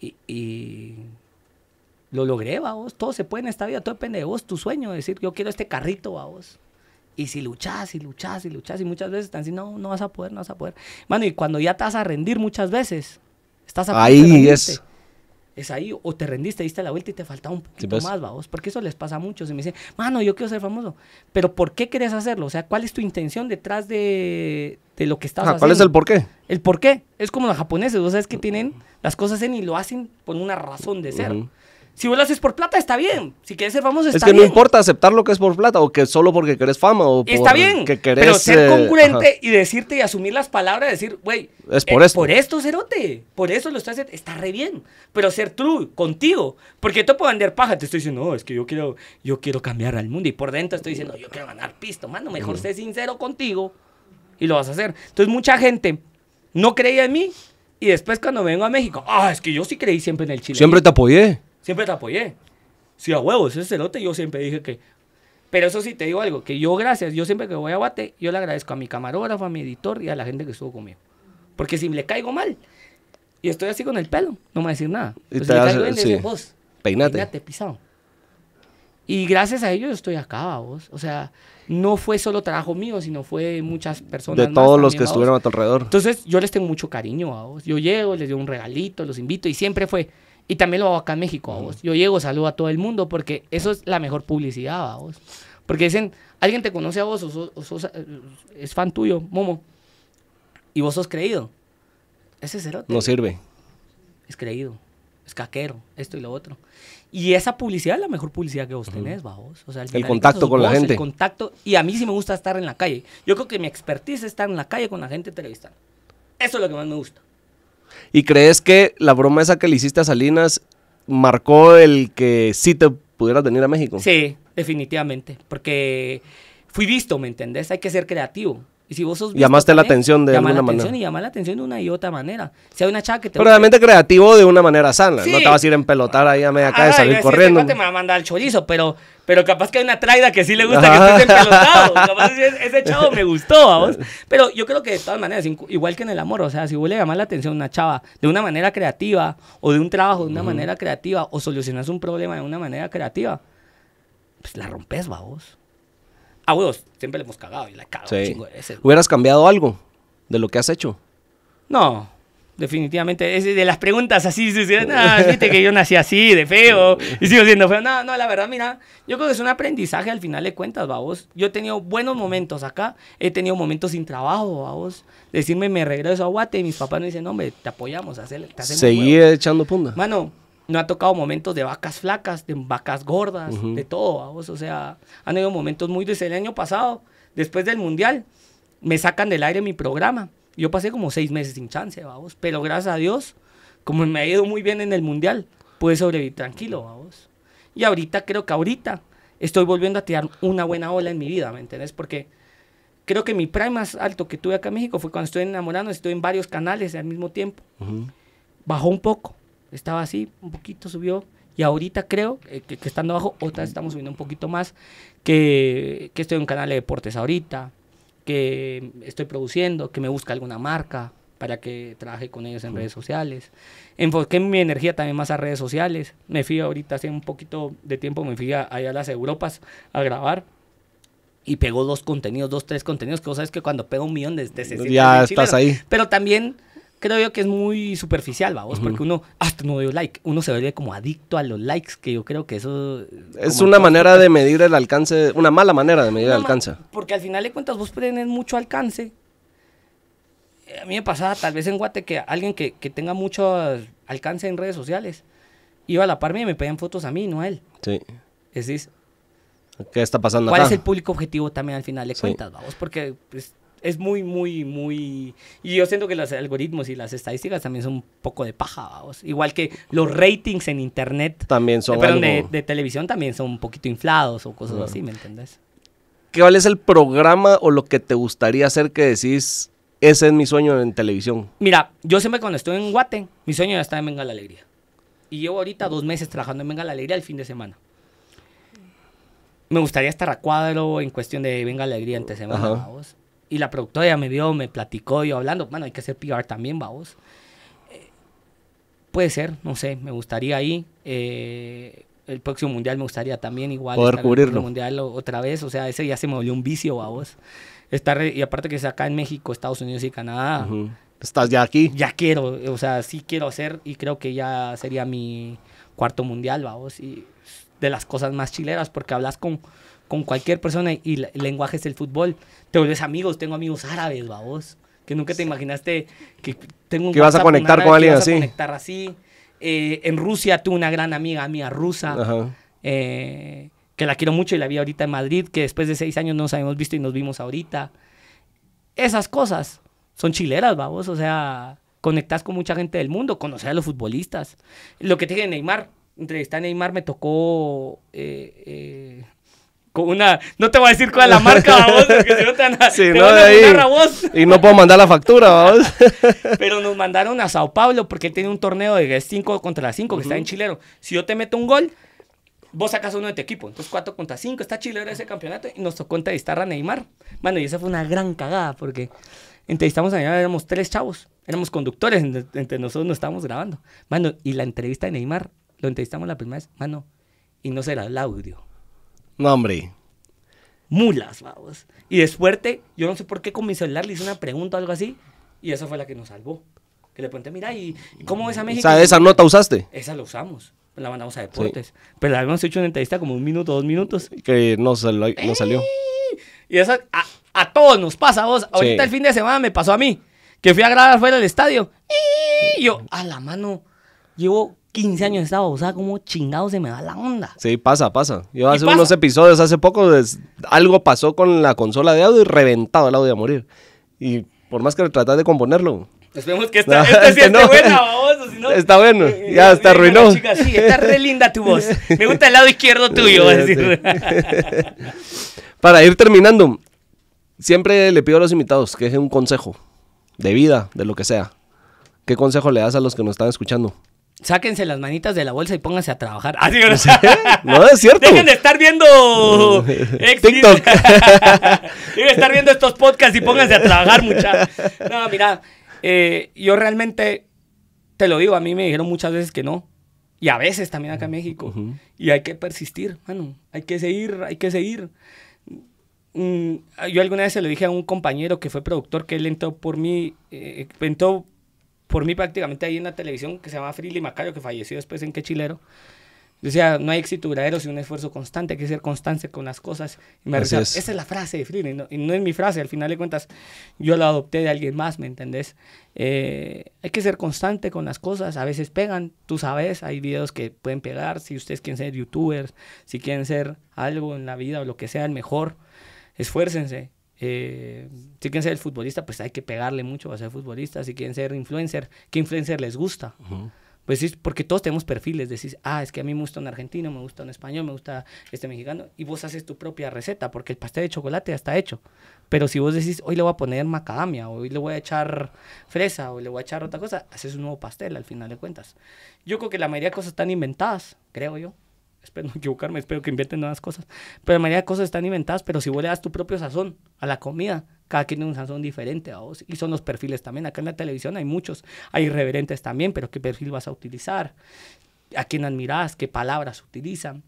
Speaker 1: y lo logré, va vos Todo se puede en esta vida, todo depende de vos, tu sueño. decir, yo quiero este carrito, vos. Y si luchás, y luchas, y luchas, y muchas veces están diciendo, no, no vas a poder, no vas a poder. Mano, y cuando ya te vas a rendir muchas veces, estás a Ahí es. Es ahí, o te rendiste, diste la vuelta y te faltaba un poquito pues. más, vos, Porque eso les pasa a muchos. Y me dicen, mano, yo quiero ser famoso. Pero ¿por qué querés hacerlo? O sea, ¿cuál es tu intención detrás de, lo que estás haciendo? Ah, ¿Cuál es el porqué El por qué. Es como los japoneses, vos sabes que tienen las cosas en y lo hacen por una razón de ser. Si vos lo haces por plata, está bien. Si quieres ser famoso, está bien. Es que no importa
Speaker 2: aceptar lo que es por plata o que solo porque querés fama o está por bien, que querés... Pero ser eh, concurrente
Speaker 1: y decirte y asumir las palabras, decir, güey... Es eh, por esto. Por esto, cerote. Por eso lo estás haciendo. Está re bien. Pero ser true contigo. Porque tú puedo vender paja. Te estoy diciendo, no, es que yo quiero, yo quiero cambiar al mundo. Y por dentro estoy diciendo, yo quiero ganar pisto. Mano, mejor sé sincero contigo y lo vas a hacer. Entonces mucha gente no creía en mí y después cuando vengo a México, ah, es que yo sí creí siempre en el chile. Siempre te apoyé. Siempre te apoyé. Sí, a huevos, ese celote yo siempre dije que. Pero eso sí, te digo algo, que yo gracias, yo siempre que voy a bate, yo le agradezco a mi camarógrafo, a mi editor y a la gente que estuvo conmigo. Porque si le caigo mal y estoy así con el pelo, no me va a decir nada. Y te caigo bien, vos, peinate. pisado. Y gracias a ellos estoy acá, vos. O sea, no fue solo trabajo mío, sino fue muchas personas. De todos los que estuvieron
Speaker 2: a tu alrededor. Entonces, yo les tengo
Speaker 1: mucho cariño a vos. Yo llego, les doy un regalito, los invito y siempre fue, y también lo hago acá en México, a vos. Yo llego, saludo a todo el mundo porque eso es la mejor publicidad, a vos. Porque dicen, alguien te conoce a vos, eh, es fan tuyo, Momo, y vos sos creído. Ese cerote. No sirve. Es creído, es caquero, esto y lo otro. Y esa publicidad es la mejor publicidad que vos tenés, a vos. O sea, el, contacto con la gente. El contacto, y a mí sí me gusta estar en la calle. Yo creo que mi expertise es estar en la calle con la gente entrevistando. Eso es lo que más me gusta.
Speaker 2: ¿Y crees que la broma esa que le hiciste a Salinas marcó el que sí te pudieras venir a México? Sí,
Speaker 1: definitivamente, porque fui visto, ¿me entendés? Hay que ser creativo. Y si vos sos Llamaste la ¿eh? atención de alguna la atención manera. Y llamar la atención de una y otra manera. Si hay una chava que te. Pero realmente
Speaker 2: creativo de una manera sana. No te vas a ir a empelotar ahí a media calle y salir corriendo. No te va
Speaker 1: a mandar el chorizo, pero, pero capaz que hay una traida que sí le gusta que estés empelotado. capaz ese, chavo me gustó, vamos. Pero yo creo que de todas maneras, igual que en el amor, o sea, si vos le llamás la atención a una chava de una manera creativa, o de un trabajo de una manera creativa, o solucionas un problema de una manera creativa, pues la rompes, vamos. Ah, huevos, siempre le hemos cagado y la cago. ¿Hubieras
Speaker 2: cambiado algo de lo que has hecho?
Speaker 1: No, definitivamente. de las preguntas así, viste que yo nací así, de feo, y sigo siendo feo. No, no, la verdad, mira, yo creo que es un aprendizaje al final de cuentas, babos. Yo he tenido buenos momentos acá, he tenido momentos sin trabajo, babos. Decirme, me regreso a Guate, y mis papás me dicen, no, hombre, te apoyamos, Seguí
Speaker 2: echando punta. Mano,
Speaker 1: no ha tocado momentos de vacas flacas, de vacas gordas, de todo, vamos. O sea, han habido momentos muy desde el año pasado, después del Mundial, me sacan del aire mi programa. Yo pasé como seis meses sin chance, vamos. Pero gracias a Dios, como me ha ido muy bien en el Mundial, pude sobrevivir tranquilo, vamos. Y ahorita, creo que ahorita, estoy volviendo a tirar una buena ola en mi vida, ¿me entendés? Porque creo que mi prime más alto que tuve acá en México fue cuando estoy enamorando, estoy en varios canales al mismo tiempo. Bajó un poco, estaba así, un poquito subió, y ahorita creo eh, que, estando abajo, otra estamos subiendo un poquito más, que, estoy en un canal de deportes ahorita, que estoy produciendo, que me busca alguna marca para que trabaje con ellos en redes sociales. Enfoqué mi energía también más a redes sociales. Me fui ahorita hace un poquito de tiempo, me fui allá a las Europas a grabar y pegó dos contenidos, dos, tres contenidos, que vos sabes que cuando pego un millón de, de Ya estás ahí. Pero también creo yo que es muy superficial, vamos, porque uno, hasta ah, no dio like, uno se vuelve como adicto a los likes,
Speaker 2: que yo creo que eso... Es una manera de medir el alcance, una mala manera de medir el alcance.
Speaker 1: Porque al final de cuentas vos tenés mucho alcance. A mí me pasaba tal vez en Guate que alguien que, que tenga mucho alcance en redes sociales iba a la par y me pedían fotos a mí, no a él.
Speaker 2: Sí. Es ¿Qué está pasando ¿Cuál es el
Speaker 1: público objetivo también al final de cuentas, vamos? Porque... Pues, es muy, muy, muy... Y yo siento que los algoritmos y las estadísticas también son un poco de paja, vamos. Igual que los ratings en internet. También son eh, Pero de, televisión también son un poquito inflados o cosas así, ¿me entendés?
Speaker 2: ¿Cuál es el programa o lo que te gustaría hacer que decís, ese es mi sueño en televisión?
Speaker 1: Mira, yo siempre cuando estoy en Guate, mi sueño ya está en Venga la Alegría. Y llevo ahorita dos meses trabajando en Venga la Alegría el fin de semana me gustaría estar a cuadro en cuestión de venga la alegría de semana, y la productora ya me vio, me platicó, yo hablando, bueno, hay que hacer PR también, vamos. Eh, puede ser, no sé, me gustaría ahí. Eh, el próximo mundial me gustaría también igual. Poder cubrirlo. El mundial otra vez, o sea, ese ya se me volvió un vicio, vamos. Estar, y aparte que es acá en México, Estados Unidos y Canadá. ¿Estás ya aquí? Ya quiero, o sea, sí quiero hacer y creo que ya sería mi cuarto mundial, vamos. Y de las cosas más chileras, porque hablas con con cualquier persona y, el lenguaje es el fútbol. Te vuelves amigos, tengo amigos árabes, babos, que nunca te imaginaste que tengo un que vas a conectar con, alguien así. conectar así. Eh, en Rusia tuve una gran amiga mía rusa. Eh, que la quiero mucho y la vi ahorita en Madrid, que después de seis años nos habíamos visto y nos vimos ahorita. Esas cosas son chileras, babos. o sea, conectas con mucha gente del mundo, conocer a los futbolistas. Lo que te dije Neymar, entrevistar a Neymar me tocó eh, no te voy a decir cuál es la marca, vamos, si no sí, ahí,
Speaker 2: Y no puedo mandar la factura, vamos.
Speaker 1: Pero nos mandaron a Sao Paulo porque él tiene un torneo de 5 contra 5 que está en Chilero. Si yo te meto un gol, vos sacas uno de tu equipo. Entonces 4 contra 5, está Chilero ese campeonato y nos tocó entrevistar a Neymar. Bueno, y esa fue una gran cagada porque entrevistamos a Neymar, éramos tres chavos, éramos conductores, entre nosotros nos estábamos grabando. Mano, y la entrevista de Neymar, lo entrevistamos la primera vez, mano, y no será el audio.
Speaker 2: No, hombre. Mulas, vamos.
Speaker 1: Y de suerte, yo no sé por qué con mi celular le hice una pregunta o algo así, y esa fue la que nos salvó. Que le pregunté, mira, ¿y cómo es a México? sea, esa nota usaste? Esa la usamos. La mandamos a deportes.
Speaker 2: Pero la habíamos hecho una entrevista como un minuto, dos minutos. Que no, salió.
Speaker 1: Y esa, a, todos nos pasa, vos. Ahorita el fin de semana me pasó a mí, que fui a grabar fuera del estadio. Y yo, a la mano, llevo 15 años estaba, o sea, como chingado se me da la onda.
Speaker 2: Sí, pasa, pasa. Yo hace unos episodios, hace poco, algo pasó con la consola de audio y reventado el audio a morir. Y por más que tratas de componerlo. Esperemos que esta, este si no, Está bueno, eh, ya eh, está eh, arruinó. sí, está re linda tu
Speaker 1: voz. Me gusta el lado izquierdo tuyo,
Speaker 2: Para ir terminando, siempre le pido a los invitados que dejen un consejo de vida, de lo que sea. ¿Qué consejo le das a los que nos están escuchando?
Speaker 1: Sáquense las manitas de la bolsa y pónganse a trabajar. Ah, sí, no,
Speaker 2: no, es cierto. Dejen de estar viendo
Speaker 1: TikTok. Dejen de estar viendo estos podcasts y pónganse a trabajar, muchachos. No, mira, eh, yo realmente te lo digo, a mí me dijeron muchas veces que no. Y a veces también acá en México. Y hay que persistir, mano. Hay que seguir, hay que seguir. Mm, yo alguna vez se lo dije a un compañero que fue productor que él entró por mí, eh, entró por mí prácticamente hay una televisión que se llama Frilly Macayo, que falleció después en Quechilero. Chilero. no hay éxito duradero sin un esfuerzo constante, hay que ser constante con las cosas. Esa es la frase de Frilly, no, y no es mi frase, al final de cuentas yo la adopté de alguien más, ¿me entendés? Eh, hay que ser constante con las cosas, a veces pegan, tú sabes, hay videos que pueden pegar, si ustedes quieren ser youtubers, si quieren ser algo en la vida o lo que sea, el mejor, esfuércense, eh, si quieren ser el futbolista, pues hay que pegarle mucho a ser futbolista. Si quieren ser influencer, ¿qué influencer les gusta? Pues sí, porque todos tenemos perfiles. Decís, ah, es que a mí me gusta un argentino, me gusta un español, me gusta este mexicano. Y vos haces tu propia receta, porque el pastel de chocolate ya está hecho. Pero si vos decís, hoy le voy a poner macadamia, hoy le voy a echar fresa, hoy le voy a echar otra cosa, haces un nuevo pastel al final de cuentas. Yo creo que la mayoría de cosas están inventadas, creo yo espero no equivocarme, espero que inventen nuevas cosas. Pero la mayoría de cosas están inventadas, pero si vos le das tu propio sazón a la comida, cada quien tiene un sazón diferente a vos. Y son los perfiles también. Acá en la televisión hay muchos, hay irreverentes también, pero qué perfil vas a utilizar, a quién admirás, qué palabras utilizan.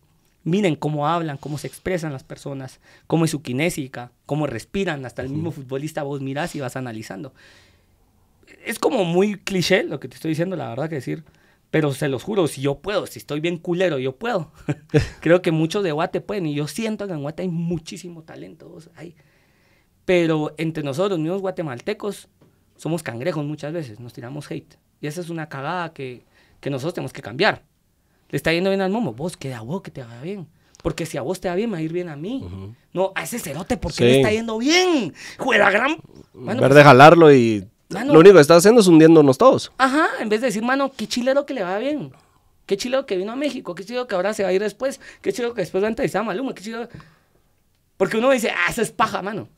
Speaker 1: Miren cómo hablan, cómo se expresan las personas, cómo es su kinésica, cómo respiran. Hasta el mismo futbolista vos mirás y vas analizando. Es como muy cliché lo que te estoy diciendo, la verdad que decir pero se los juro, si yo puedo, si estoy bien culero, yo puedo. Creo que muchos de Guate pueden. Y yo siento que en Guate hay muchísimo talento. Pero entre nosotros, mismos guatemaltecos, somos cangrejos muchas veces. Nos tiramos hate. Y esa es una cagada que, que nosotros tenemos que cambiar. Le está yendo bien al momo. Vos, que a vos que te vaya bien. Porque si a vos te va bien, me va a ir bien a mí. No, a ese cerote, porque le está yendo bien? ¡Juega gran! Bueno, ver de
Speaker 2: jalarlo y lo único que está haciendo es hundiéndonos todos.
Speaker 1: Ajá, en vez de decir, mano, qué chilero que le va bien. Qué chilero que vino a México, qué chilero que ahora se va a ir después, qué chilero que después va a entrevistar a Maluma, qué chilero... Porque uno dice, ah, esa es paja, mano.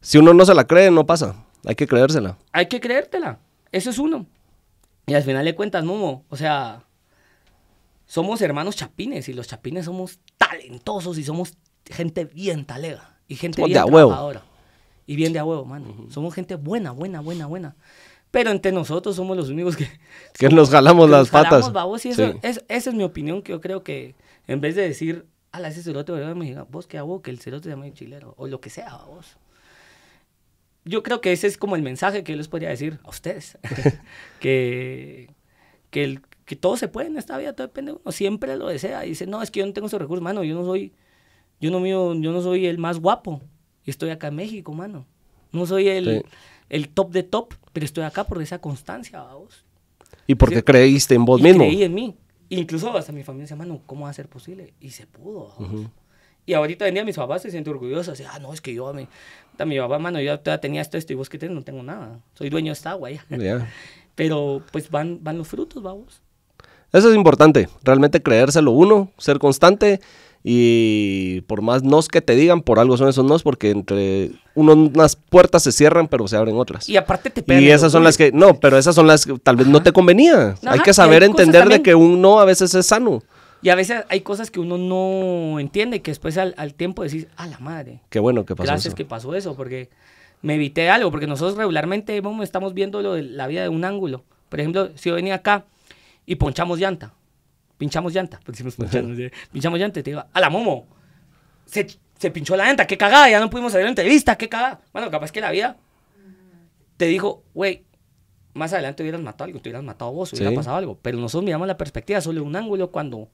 Speaker 2: Si uno no se la cree, no pasa. Hay que creérsela.
Speaker 1: Hay que creértela. Eso es uno. Y al final le cuentas, Momo, o sea, somos hermanos chapines y los chapines somos talentosos y somos gente bien talega y gente bien trabajadora. Y bien de a huevo, mano. Somos gente buena, buena, buena, buena. Pero entre nosotros somos los únicos que... Que nos jalamos que las nos patas. Jalamos, babos, y eso, es, esa es mi opinión, que yo creo que en vez de decir, ala, ese cerote me diga, vos qué hago, que el cerote se llama chilero, o lo que sea, vos. Yo creo que ese es como el mensaje que yo les podría decir a ustedes. que, que, el, que todo se puede en esta vida, todo depende de uno. Siempre lo desea. Y dice, no, es que yo no tengo esos recursos, mano, yo no soy... Yo no, mío, yo no soy el más guapo, y estoy acá en México, mano. No soy el, el top de top, pero estoy acá por esa constancia, vamos
Speaker 2: Y por qué creíste en vos mismo. Creí
Speaker 1: en mí. Incluso hasta mi familia decía, mano, ¿cómo va a ser posible? Y se pudo, Y ahorita venía mis papás se siente orgullosos. Así, ah, no, es que yo, mi, mi papá, mano, yo ya tenía esto, esto, y vos que tenés, no tengo nada. Soy dueño de esta agua ya. pero pues van, van los frutos, vamos.
Speaker 2: Eso es importante, realmente creérselo uno, ser constante y por más nos que te digan, por algo son esos nos, porque entre unas puertas se cierran, pero se abren otras. Y
Speaker 1: aparte te Y esas son las
Speaker 2: que, no, pero esas son las que tal vez no te convenía. hay que saber entender de que un no a veces es sano.
Speaker 1: Y a veces hay cosas que uno no entiende, que después al, tiempo decís, a la madre.
Speaker 2: Qué bueno que pasó Gracias que
Speaker 1: pasó eso, porque me evité algo, porque nosotros regularmente vamos, estamos viendo lo de la vida de un ángulo. Por ejemplo, si yo venía acá y ponchamos llanta, pinchamos llanta, pinchamos, pinchamos llanta te digo, a la momo, se, pinchó la llanta, qué cagada, ya no pudimos hacer la entrevista, qué cagada. Bueno, capaz que la vida te dijo, güey, más adelante hubieras matado algo, te hubieras matado vos, hubiera pasado algo, pero nosotros miramos la perspectiva solo un ángulo cuando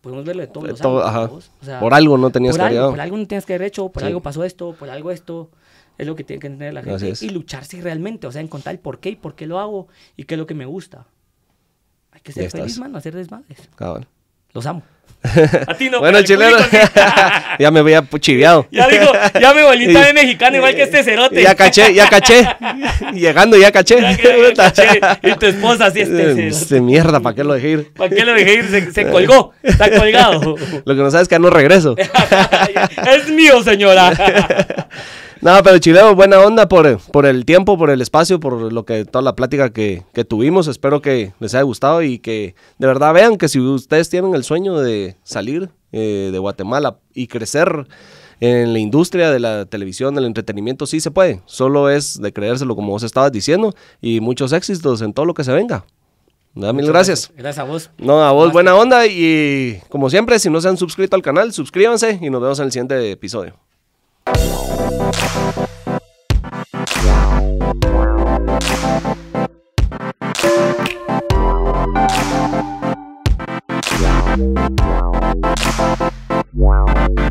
Speaker 1: podemos verlo de todo, O sea, por algo no tenías que Por algo no tenías que haber hecho, por algo pasó esto, por algo esto. Es lo que tiene que entender la gente. Y lucharse realmente, o sea, encontrar el por qué y por qué lo hago y qué es lo que me gusta. Que que ser feliz, mano, hacer desmadres.
Speaker 2: Cabrón. Ah,
Speaker 1: Los amo. A ti no. bueno, chileno. ya me a chiviado. Ya digo, ya me bolita de mexicano, igual que este eh, cerote. Ya caché, ya caché.
Speaker 2: Llegando, ya caché. Y tu esposa, así este eh, cerote. Se este mierda, ¿para qué lo dejé ir? ¿Para qué lo
Speaker 1: dejé ir? Se, se colgó. Está colgado.
Speaker 2: lo que no sabes es que ya no regreso.
Speaker 1: es mío, señora.
Speaker 2: No, pero Chileo, buena onda por, el tiempo, por el espacio, por lo que toda la plática que, tuvimos. Espero que les haya gustado y que de verdad vean que si ustedes tienen el sueño de salir eh, de Guatemala y crecer en la industria de la televisión, del entretenimiento, sí se puede. Solo es de creérselo como vos estabas diciendo y muchos éxitos en todo lo que se venga. mil gracias. gracias. a vos. No, a vos, buena onda. Y como siempre, si no se han suscrito al canal, suscríbanse y nos vemos en el siguiente episodio. Wow.